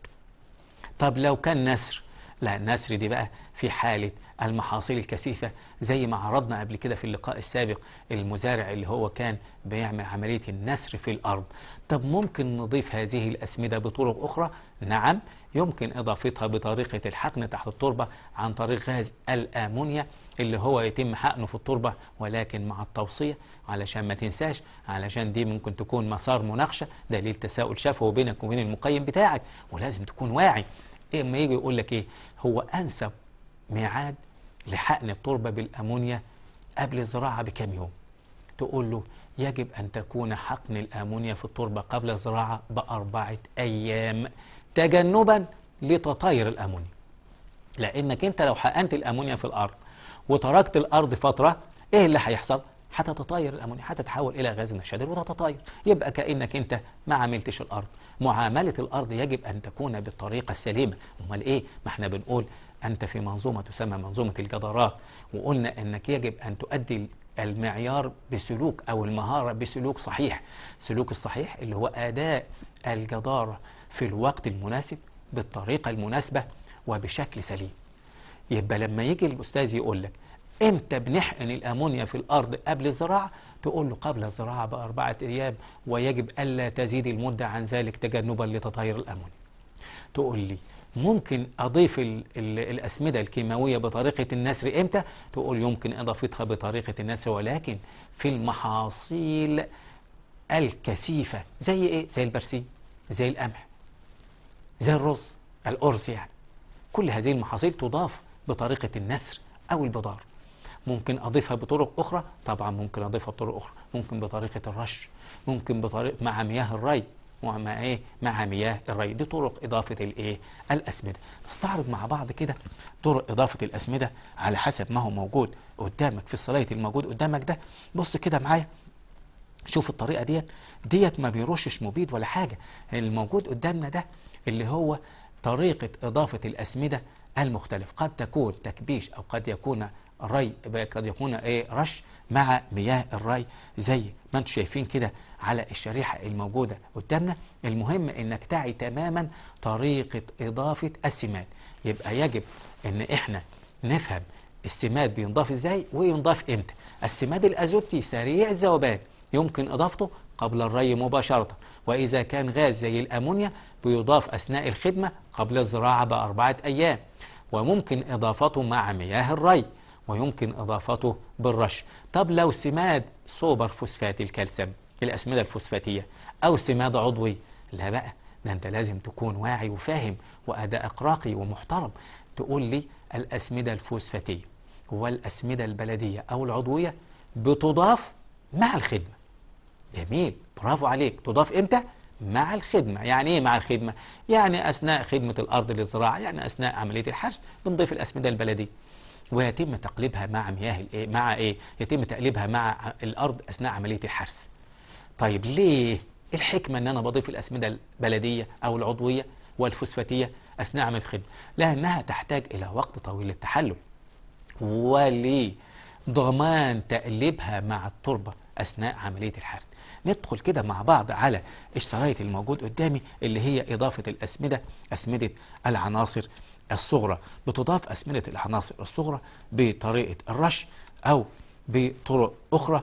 طب لو كان نسر لا النسر دي بقى في حالة المحاصيل الكثيفة زي ما عرضنا قبل كده في اللقاء السابق المزارع اللي هو كان بيعمل عملية النسر في الأرض طب ممكن نضيف هذه الأسمدة بطرق أخرى؟ نعم يمكن إضافتها بطريقة الحقن تحت التربة عن طريق غاز الأمونيا اللي هو يتم حقنه في التربة ولكن مع التوصية علشان ما تنساش علشان دي ممكن تكون مسار مناقشة دليل تساؤل شافه بينك وبين المقيم بتاعك ولازم تكون واعي اما إيه يجي يقول لك ايه هو انسب ميعاد لحقن التربه بالامونيا قبل الزراعه بكام يوم تقول له يجب أن تكون حقن الأمونيا في التربة قبل الزراعة بأربعة أيام تجنبا لتطاير الأمونيا لأنك أنت لو حقنت الأمونيا في الأرض وتركت الأرض فترة إيه اللي هيحصل؟ هتتطاير الأمونيا هتتحول إلى غاز النشادر وتتطاير يبقى كأنك أنت ما عملتش الأرض معاملة الأرض يجب أن تكون بالطريقة السليمة أمال إيه ما احنا بنقول أنت في منظومة تسمى منظومة الجدارات وقلنا أنك يجب أن تؤدي المعيار بسلوك أو المهارة بسلوك صحيح السلوك الصحيح اللي هو أداء الجدارة في الوقت المناسب بالطريقة المناسبة وبشكل سليم يبقى لما يجي الأستاذ يقول لك امتى بنحقن الامونيا في الارض قبل الزراعه تقول له قبل الزراعه باربعه ايام ويجب الا تزيد المده عن ذلك تجنبا لتطهير الامونيا تقول لي ممكن أضيف الـ الـ الأسمدة الكيماوية بطريقة النسر إمتى؟ تقول يمكن إضافتها بطريقة النسر ولكن في المحاصيل الكثيفة زي إيه؟ زي البرسيم زي القمح زي الرز الأرز يعني كل هذه المحاصيل تضاف بطريقة النسر أو البدار ممكن اضيفها بطرق اخرى طبعا ممكن اضيفها بطرق اخرى ممكن بطريقه الرش ممكن بطريقه مع مياه الري ومع ايه مع مياه الري دي طرق اضافه الايه الاسمده نستعرض مع بعض كده طرق اضافه الاسمده على حسب ما هو موجود قدامك في السلايد الموجود قدامك ده بص كده معايا شوف الطريقه ديت ديت ما بيرشش مبيد ولا حاجه الموجود قدامنا ده اللي هو طريقه اضافه الاسمده المختلف قد تكون تكبيش او قد يكون الري قد يكون ايه رش مع مياه الري زي ما انتم شايفين كده على الشريحة الموجودة قدامنا المهم انك تعي تماما طريقة اضافة السماد يبقى يجب ان احنا نفهم السماد بينضاف ازاي وينضاف امتى السماد الازوتي سريع الذوبان يمكن اضافته قبل الري مباشرة وإذا كان غاز زي الأمونيا بيضاف أثناء الخدمة قبل الزراعة بأربعة أيام وممكن إضافته مع مياه الري ويمكن إضافته بالرش طب لو سماد سوبر فوسفات الكالسيوم الأسمدة الفوسفاتية أو سماد عضوي لا بقى ده أنت لازم تكون واعي وفاهم وأداء راقي ومحترم تقول لي الأسمدة الفوسفاتية والأسمدة البلدية أو العضوية بتضاف مع الخدمة جميل برافو عليك تضاف إمتى؟ مع الخدمة يعني إيه مع الخدمة؟ يعني أثناء خدمة الأرض للزراعة يعني أثناء عملية الحرث بنضيف الأسمدة البلدية ويتم تقليبها مع مياه الايه مع ايه يتم تقليبها مع الارض اثناء عمليه الحرث طيب ليه إيه الحكمه ان انا بضيف الاسمده البلديه او العضويه والفوسفاتيه اثناء عمليه الخدمه لانها تحتاج الى وقت طويل للتحلل ولضمان تقليبها مع التربه اثناء عمليه الحرث ندخل كده مع بعض على الشرايط الموجود قدامي اللي هي اضافه الاسمده اسمده العناصر الصغرى بتضاف أسمنة العناصر الصغرى بطريقة الرش أو بطرق أخرى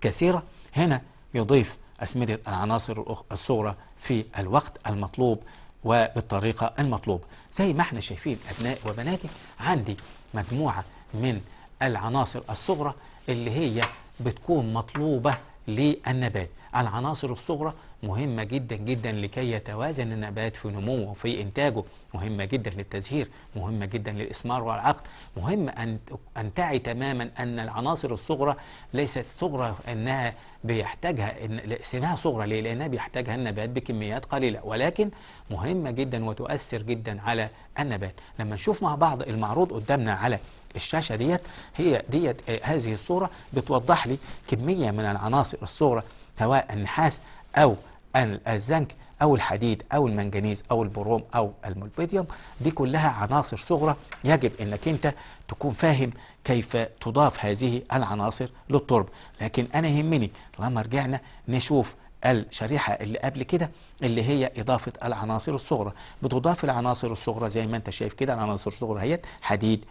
كثيرة هنا يضيف أسمدة العناصر الصغرى في الوقت المطلوب وبالطريقة المطلوبة زي ما احنا شايفين أبنائي وبناتي عندي مجموعة من العناصر الصغرى اللي هي بتكون مطلوبة للنبات العناصر الصغرى مهمة جدا جدا لكي يتوازن النبات في نموه وفي إنتاجه مهمة جدا للتزهير مهمة جدا للإثمار والعقد مهم أن أن تعي تماما أن العناصر الصغرى ليست صغرى أنها بيحتاجها إن اسمها صغرى ليه؟ لأنها بيحتاجها النبات بكميات قليلة ولكن مهمة جدا وتؤثر جدا على النبات لما نشوف مع بعض المعروض قدامنا على الشاشه ديت هي ديت آه، هذه الصوره بتوضح لي كميه من العناصر الصغرى سواء النحاس أو الزنك أو الحديد أو المنجنيز أو البروم أو المولبيديوم دي كلها عناصر صغرى يجب أنك أنت تكون فاهم كيف تضاف هذه العناصر للتربة لكن أنا يهمني لما رجعنا نشوف الشريحة اللي قبل كده اللي هي إضافة العناصر الصغرى بتضاف العناصر الصغرى زي ما أنت شايف كده العناصر الصغرى هي حديد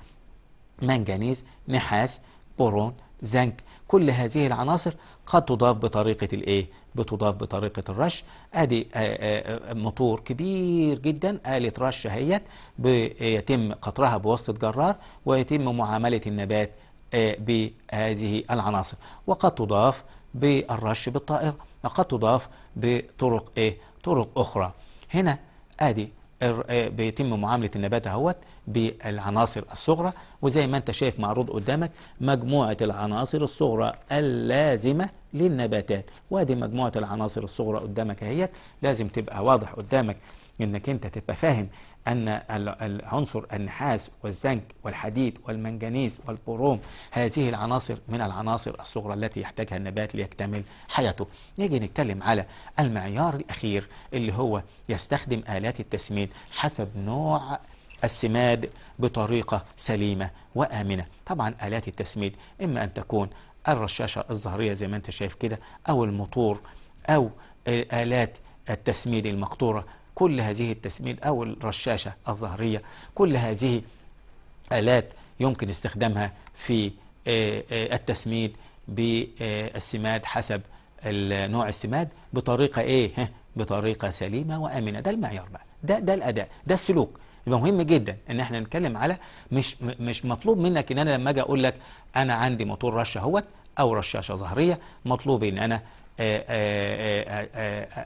منجنيز نحاس بورون زنك كل هذه العناصر قد تضاف بطريقة الايه بتضاف بطريقة الرش ادي آه، آه، آه، موتور كبير جدا آلة رش اهيت يتم قطرها بواسطة جرار ويتم معاملة النبات بهذه العناصر وقد تضاف بالرش بالطائر وقد تضاف بطرق ايه طرق اخرى هنا ادي آه، بيتم معاملة النبات هوت بالعناصر الصغرى وزي ما انت شايف معروض قدامك مجموعة العناصر الصغرى اللازمة للنباتات وادي مجموعة العناصر الصغرى قدامك هي لازم تبقى واضح قدامك انك انت تبقى فاهم أن العنصر النحاس والزنك والحديد والمنجنيز والبروم هذه العناصر من العناصر الصغرى التي يحتاجها النبات ليكتمل حياته نيجي نتكلم على المعيار الأخير اللي هو يستخدم آلات التسميد حسب نوع السماد بطريقة سليمة وآمنة طبعا آلات التسميد إما أن تكون الرشاشة الظهرية زي ما أنت شايف كده أو الموتور أو آلات التسميد المقطورة كل هذه التسميد أو الرشاشة الظهرية كل هذه آلات يمكن استخدامها في آه، آه، التسميد بالسماد حسب نوع السماد بطريقة إيه؟ بطريقة سليمة وآمنة ده المعيار بقى ده ده الأداء ده السلوك يبقى مهم جدا ان احنا نتكلم على مش مش مطلوب منك ان انا لما اجي اقول لك انا عندي موتور رشه اهوت او رشاشه ظهريه مطلوب ان انا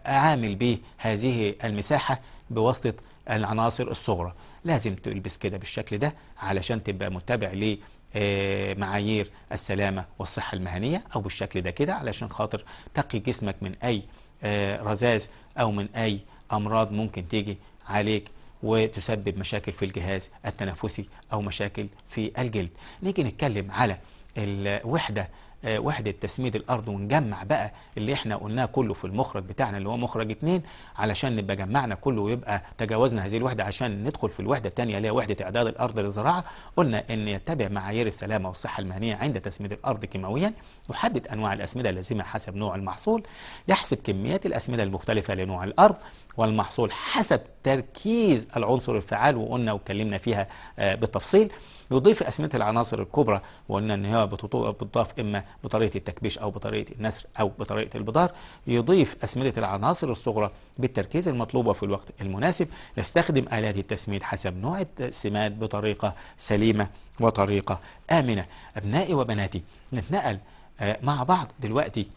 أعامل به هذه المساحة بواسطة العناصر الصغرى لازم تلبس كده بالشكل ده علشان تبقى متبع ليه آه، معايير السلامة والصحة المهنية أو بالشكل ده كده علشان خاطر تقي جسمك من أي آه، رذاذ أو من أي أمراض ممكن تيجي عليك وتسبب مشاكل في الجهاز التنفسي أو مشاكل في الجلد نيجي نتكلم على الوحدة آه، وحدة تسميد الأرض ونجمع بقى اللي احنا قلناه كله في المخرج بتاعنا اللي هو مخرج اتنين علشان نبقى جمعنا كله ويبقى تجاوزنا هذه الوحدة عشان ندخل في الوحدة التانية اللي هي وحدة إعداد الأرض للزراعة قلنا إن يتبع معايير السلامة والصحة المهنية عند تسميد الأرض كيماويا يحدد أنواع الأسمدة اللازمة حسب نوع المحصول يحسب كميات الأسمدة المختلفة لنوع الأرض والمحصول حسب تركيز العنصر الفعال وقلنا واتكلمنا فيها آه، بالتفصيل يضيف أسمدة العناصر الكبرى وقلنا إن هي بتضاف إما بطريقة التكبيش أو بطريقة النسر أو بطريقة البدار يضيف أسمدة العناصر الصغرى بالتركيز المطلوب وفي الوقت المناسب يستخدم آلات التسميد حسب نوع السماد بطريقة سليمة وطريقة آمنة أبنائي وبناتي نتنقل آه، مع بعض دلوقتي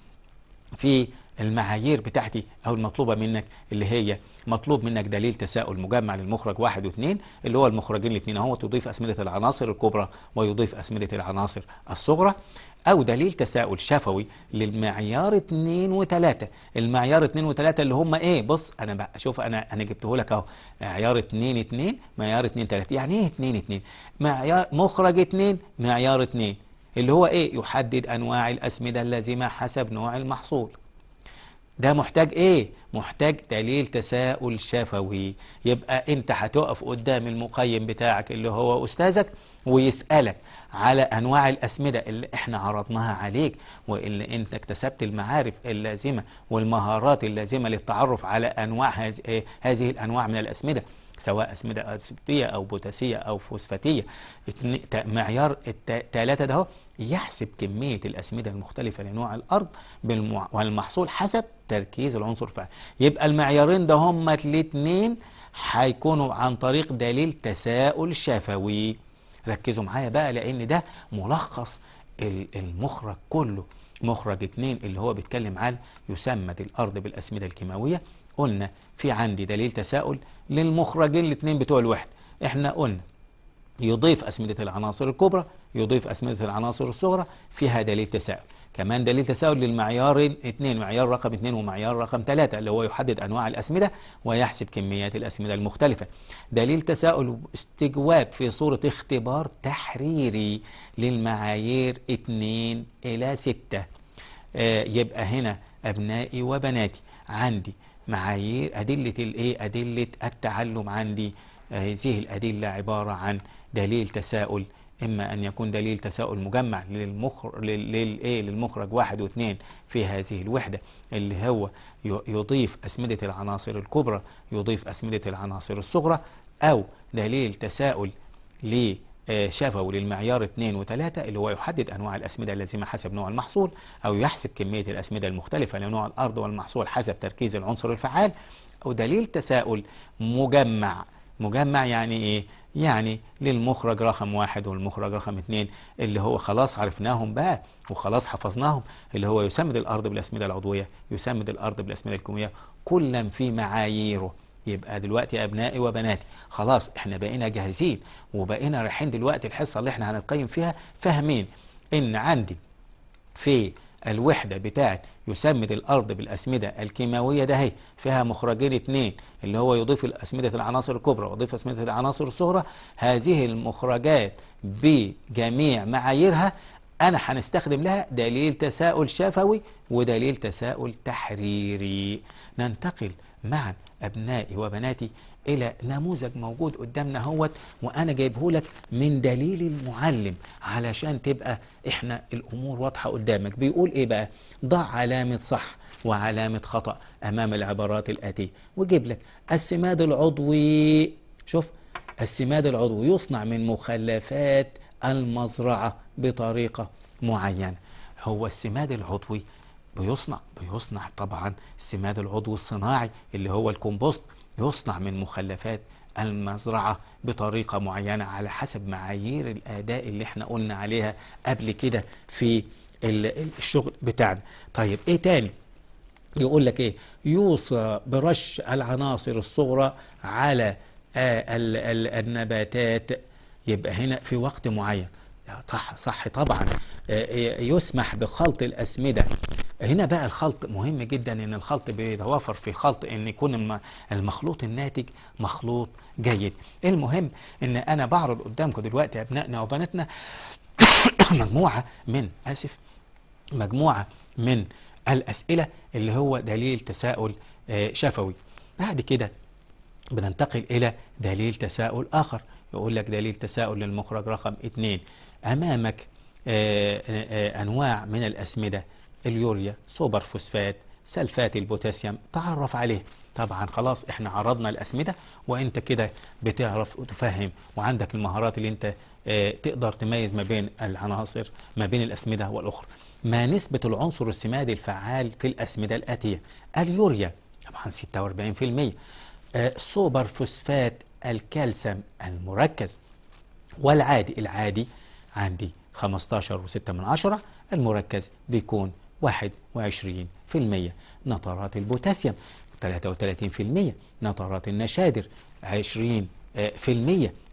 في المعايير بتاعتي او المطلوبه منك اللي هي مطلوب منك دليل تساؤل مجمع للمخرج واحد واثنين اللي هو المخرجين الاثنين اهو تضيف اسمده العناصر الكبرى ويضيف اسمده العناصر الصغرى او دليل تساؤل شفوي للمعيار اثنين وثلاثه المعيار اثنين وثلاثه اللي هم ايه بص انا شوف انا انا جبته لك اهو معيار اثنين اثنين معيار اثنين ثلاثه يعني ايه اثنين اثنين معيار مخرج اثنين معيار اثنين اللي هو ايه يحدد انواع الاسمده اللازمه حسب نوع المحصول ده محتاج ايه محتاج دليل تساؤل شفوي يبقى انت هتقف قدام المقيم بتاعك اللي هو استاذك ويسألك على أنواع الأسمدة اللي إحنا عرضناها عليك واللي أنت اكتسبت المعارف اللازمة والمهارات اللازمة للتعرف على أنواع هذه إيه، هز... هذه الأنواع من الأسمدة سواء أسمدة أسبتية أو بوتاسية أو فوسفاتية معيار الثلاثة ده هو يحسب كمية الأسمدة المختلفة لنوع الأرض والمحصول حسب تركيز العنصر فيها يبقى المعيارين ده هما الاتنين هيكونوا عن طريق دليل تساؤل شفوي ركزوا معايا بقى لأن ده ملخص المخرج كله مخرج اتنين اللي هو بيتكلم عن يسمى الأرض بالأسمدة الكيماوية قلنا في عندي دليل تساؤل للمخرجين الاتنين بتوع الوحدة احنا قلنا يضيف أسمدة العناصر الكبرى يضيف أسمدة العناصر الصغرى فيها دليل تساؤل كمان دليل تساؤل للمعيار اثنين معيار رقم اثنين ومعيار رقم ثلاثة اللي هو يحدد أنواع الأسمدة ويحسب كميات الأسمدة المختلفة دليل تساؤل استجواب في صورة اختبار تحريري للمعايير اثنين إلى ستة آه يبقى هنا أبنائي وبناتي عندي معايير أدلة الإيه أدلة التعلم عندي هذه الأدلة عبارة عن دليل تساؤل إما أن يكون دليل تساؤل مجمع للمخر إيه، للمخرج واحد واثنين في هذه الوحدة اللي هو يضيف أسمدة العناصر الكبرى يضيف أسمدة العناصر الصغرى أو دليل تساؤل لشافوا آه، للمعيار اثنين وثلاثة اللي هو يحدد أنواع الأسمدة اللازمة حسب نوع المحصول أو يحسب كمية الأسمدة المختلفة لنوع الأرض والمحصول حسب تركيز العنصر الفعال أو دليل تساؤل مجمع مجمع يعني إيه يعني للمخرج رقم واحد والمخرج رقم اثنين اللي هو خلاص عرفناهم بقى وخلاص حفظناهم اللي هو يسمد الأرض بالأسمدة العضوية يسمد الأرض بالأسمدة الكمية كلا في معاييره يبقى دلوقتي أبنائي وبناتي خلاص احنا بقينا جاهزين وبقينا رايحين دلوقتي الحصة اللي احنا هنتقيم فيها فاهمين ان عندي في الوحدة بتاعة يسمد الأرض بالأسمدة الكيماوية ده هي فيها مخرجين اتنين اللي هو يضيف الأسمدة العناصر الكبرى ويضيف أسمدة العناصر الصغرى هذه المخرجات بجميع معاييرها أنا هنستخدم لها دليل تساؤل شفوي ودليل تساؤل تحريري ننتقل معا أبنائي وبناتي الى نموذج موجود قدامنا اهوت وانا جايبه لك من دليل المعلم علشان تبقى احنا الامور واضحه قدامك بيقول ايه بقى ضع علامه صح وعلامه خطا امام العبارات الاتيه وجيب لك السماد العضوي شوف السماد العضوي يصنع من مخلفات المزرعه بطريقه معينه هو السماد العضوي بيصنع بيصنع طبعا السماد العضوي الصناعي اللي هو الكومبوست يصنع من مخلفات المزرعة بطريقة معينة على حسب معايير الأداء اللي احنا قلنا عليها قبل كده في الشغل بتاعنا طيب ايه تاني يقول لك ايه يوصى برش العناصر الصغرى على آه، النباتات يبقى هنا في وقت معين صح صح طبعا آه، آه، يسمح بخلط الأسمدة هنا بقى الخلط مهم جدا ان الخلط بيتوافر في خلط ان يكون المخلوط الناتج مخلوط جيد المهم ان انا بعرض قدامكم دلوقتي ابنائنا وبناتنا مجموعه من اسف مجموعه من الاسئله اللي هو دليل تساؤل آه، شفوي بعد كده بننتقل الى دليل تساؤل اخر يقول لك دليل تساؤل للمخرج رقم 2 امامك آه، آه، انواع من الاسمده اليوريا سوبر فوسفات سلفات البوتاسيوم تعرف عليه طبعا خلاص احنا عرضنا الاسمده وانت كده بتعرف وتفهم وعندك المهارات اللي انت اه تقدر تميز ما بين العناصر ما بين الاسمده والاخرى ما نسبه العنصر السمادي الفعال في الاسمده الاتيه اليوريا طبعا 46% اه سوبر فوسفات الكالسيوم المركز والعادي العادي عندي 15 و6 المركز بيكون 21% نطرات البوتاسيوم 33% نطرات النشادر 20% آه،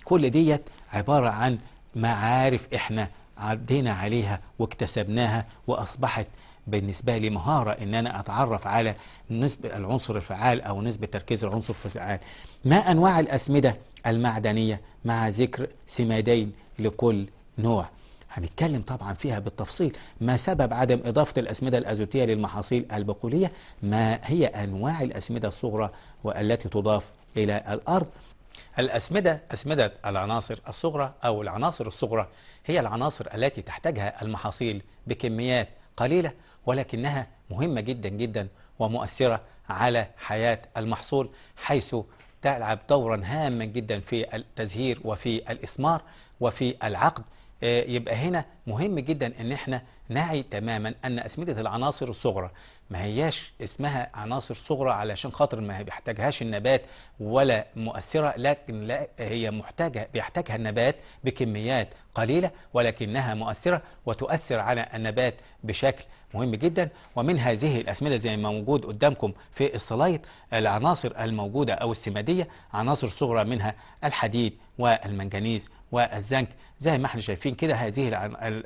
كل ديت عبارة عن معارف احنا عدينا عليها واكتسبناها وأصبحت بالنسبة لي مهارة إن أنا أتعرف على نسبة العنصر الفعال أو نسبة تركيز العنصر الفعال ما أنواع الأسمدة المعدنية مع ذكر سمادين لكل نوع هنتكلم طبعا فيها بالتفصيل ما سبب عدم إضافة الأسمدة الأزوتية للمحاصيل البقولية ما هي أنواع الأسمدة الصغرى والتي تضاف إلى الأرض الأسمدة أسمدة العناصر الصغرى أو العناصر الصغرى هي العناصر التي تحتاجها المحاصيل بكميات قليلة ولكنها مهمة جدا جدا ومؤثرة على حياة المحصول حيث تلعب دورا هاما جدا في التزهير وفي الإثمار وفي العقد آه، يبقى هنا مهم جدا ان احنا نعي تماما ان اسمده العناصر الصغرى ما هياش اسمها عناصر صغرى علشان خاطر ما بيحتاجهاش النبات ولا مؤثره لكن لا هي محتاجه بيحتاجها النبات بكميات قليله ولكنها مؤثره وتؤثر على النبات بشكل مهم جدا ومن هذه الاسمده زي ما موجود قدامكم في السلايد العناصر الموجوده او السماديه عناصر صغرى منها الحديد والمنجنيز والزنك زي ما احنا شايفين كده هذه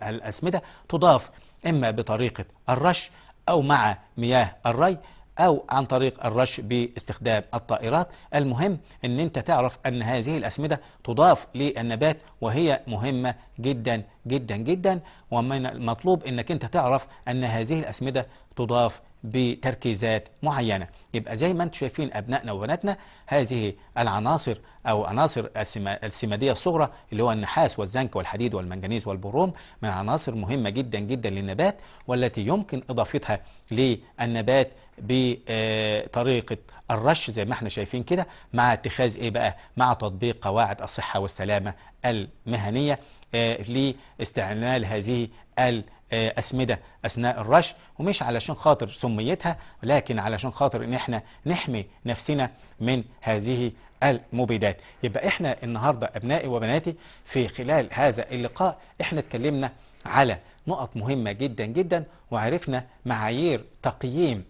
الأسمدة تضاف إما بطريقة الرش أو مع مياه الري أو عن طريق الرش باستخدام الطائرات المهم أن أنت تعرف أن هذه الأسمدة تضاف للنبات وهي مهمة جدا جدا جدا ومن المطلوب أنك أنت تعرف أن هذه الأسمدة تضاف بتركيزات معينة يبقى زي ما انتم شايفين أبنائنا وبناتنا هذه العناصر أو عناصر السمادية الصغرى اللي هو النحاس والزنك والحديد والمنجنيز والبروم من عناصر مهمة جدا جدا للنبات والتي يمكن إضافتها للنبات بطريقة الرش زي ما احنا شايفين كده مع اتخاذ ايه بقى مع تطبيق قواعد الصحة والسلامة المهنية آه، لاستعمال هذه ال آه، أسمدة أثناء الرش ومش علشان خاطر سميتها لكن علشان خاطر إن إحنا نحمي نفسنا من هذه المبيدات يبقى إحنا النهاردة أبنائي وبناتي في خلال هذا اللقاء إحنا اتكلمنا على نقط مهمة جدا جدا وعرفنا معايير تقييم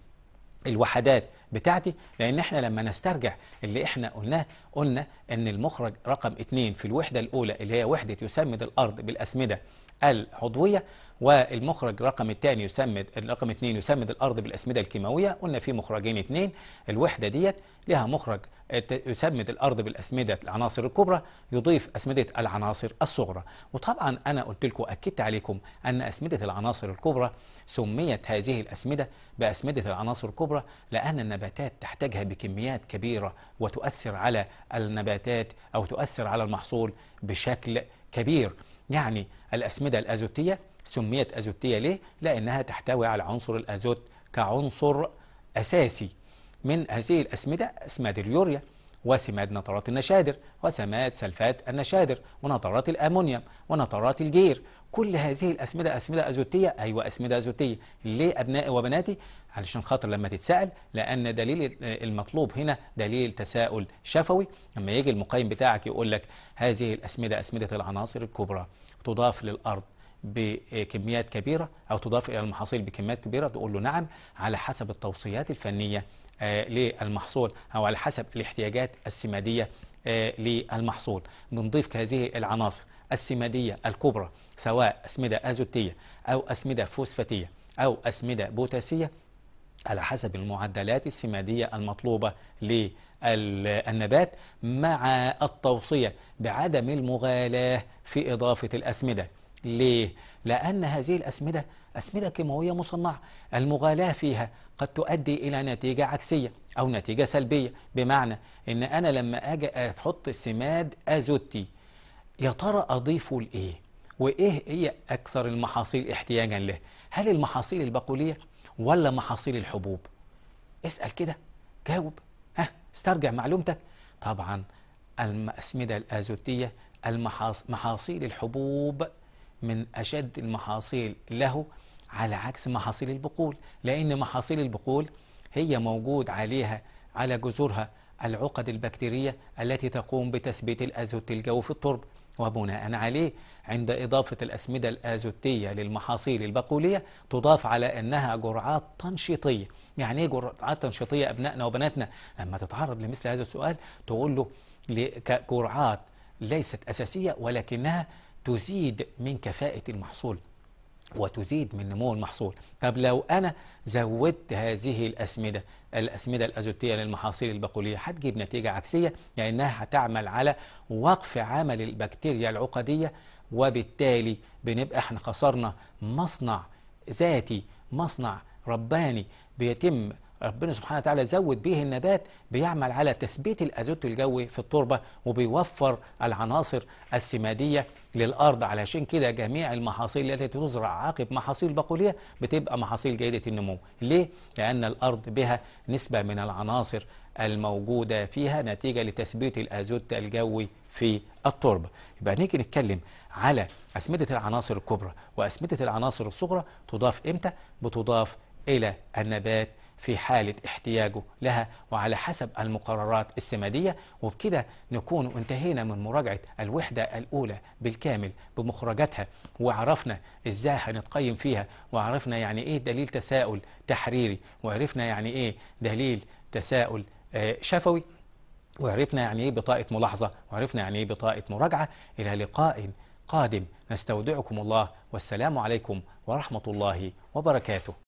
الوحدات بتاعتي لان احنا لما نسترجع اللي احنا قلناه قلنا ان المخرج رقم اتنين في الوحدة الاولى اللي هي وحدة يسمد الارض بالاسمدة العضوية والمخرج رقم الثاني يسمد الرقم اثنين يسمد الارض بالاسمده الكيماويه قلنا في مخرجين اثنين الوحده ديت لها مخرج يسمد الارض بالاسمده العناصر الكبرى يضيف اسمده العناصر الصغرى وطبعا انا قلت لكم اكدت عليكم ان اسمده العناصر الكبرى سميت هذه الاسمده باسمده العناصر الكبرى لان النباتات تحتاجها بكميات كبيره وتؤثر على النباتات او تؤثر على المحصول بشكل كبير يعني الاسمده الازوتيه سميت أزوتية ليه؟ لأنها تحتوي على عنصر الأزوت كعنصر أساسي من هذه الأسمدة أسماد اليوريا وسماد نطرات النشادر وسماد سلفات النشادر ونطرات الأمونيوم ونطرات الجير كل هذه الأسمدة أسمدة أزوتية أيوة أسمدة أزوتية ليه أبنائي وبناتي علشان خاطر لما تتسأل لأن دليل المطلوب هنا دليل تساؤل شفوي لما يجي المقيم بتاعك يقول لك هذه الأسمدة أسمدة العناصر الكبرى تضاف للأرض بكميات كبيرة أو تضاف إلى المحاصيل بكميات كبيرة تقول له نعم على حسب التوصيات الفنية آه، للمحصول أو على حسب الاحتياجات السمادية آه، للمحصول بنضيف هذه العناصر السمادية الكبرى سواء أسمدة أزوتية أو أسمدة فوسفاتية أو أسمدة بوتاسية على حسب المعدلات السمادية المطلوبة للنبات مع التوصية بعدم المغالاة في إضافة الأسمدة ليه؟ لأن هذه الأسمدة أسمدة كيماوية مصنعة المغالاة فيها قد تؤدي إلى نتيجة عكسية أو نتيجة سلبية بمعنى أن أنا لما أجي أحط سماد أزوتي يا ترى أضيفه لإيه؟ وإيه هي أكثر المحاصيل احتياجا له؟ هل المحاصيل البقولية ولا محاصيل الحبوب؟ اسأل كده جاوب ها استرجع معلومتك طبعا الأسمدة الأزوتية المحاصيل الحبوب من أشد المحاصيل له على عكس محاصيل البقول لأن محاصيل البقول هي موجود عليها على جذورها العقد البكتيرية التي تقوم بتثبيت الأزوت الجوي في التربة وبناء عليه عند إضافة الأسمدة الآزوتية للمحاصيل البقولية تضاف على أنها جرعات تنشيطية يعني إيه جرعات تنشيطية أبنائنا وبناتنا لما تتعرض لمثل هذا السؤال تقول له كجرعات ليست أساسية ولكنها تزيد من كفاءة المحصول وتزيد من نمو المحصول طب لو أنا زودت هذه الأسمدة الأسمدة الأزوتية للمحاصيل البقولية هتجيب نتيجة عكسية لأنها هتعمل على وقف عمل البكتيريا العقدية وبالتالي بنبقى احنا خسرنا مصنع ذاتي مصنع رباني بيتم ربنا سبحانه وتعالى زود به النبات بيعمل على تثبيت الازوت الجوي في التربه وبيوفر العناصر السماديه للارض علشان كده جميع المحاصيل التي تزرع عقب محاصيل بقوليه بتبقى محاصيل جيده النمو ليه لان الارض بها نسبه من العناصر الموجوده فيها نتيجه لتثبيت الازوت الجوي في التربه يبقى نيجي نتكلم على أسمدة العناصر الكبرى وأسمدة العناصر الصغرى تضاف إمتى؟ بتضاف إلى النبات في حالة احتياجه لها وعلى حسب المقررات السمادية وبكده نكون انتهينا من مراجعة الوحدة الأولى بالكامل بمخرجاتها وعرفنا إزاي هنتقيم فيها وعرفنا يعني إيه دليل تساؤل تحريري وعرفنا يعني إيه دليل تساؤل آه، شفوي وعرفنا يعني إيه بطاقة ملاحظة وعرفنا يعني إيه بطاقة مراجعة إلى لقاء قادم نستودعكم الله والسلام عليكم ورحمة الله وبركاته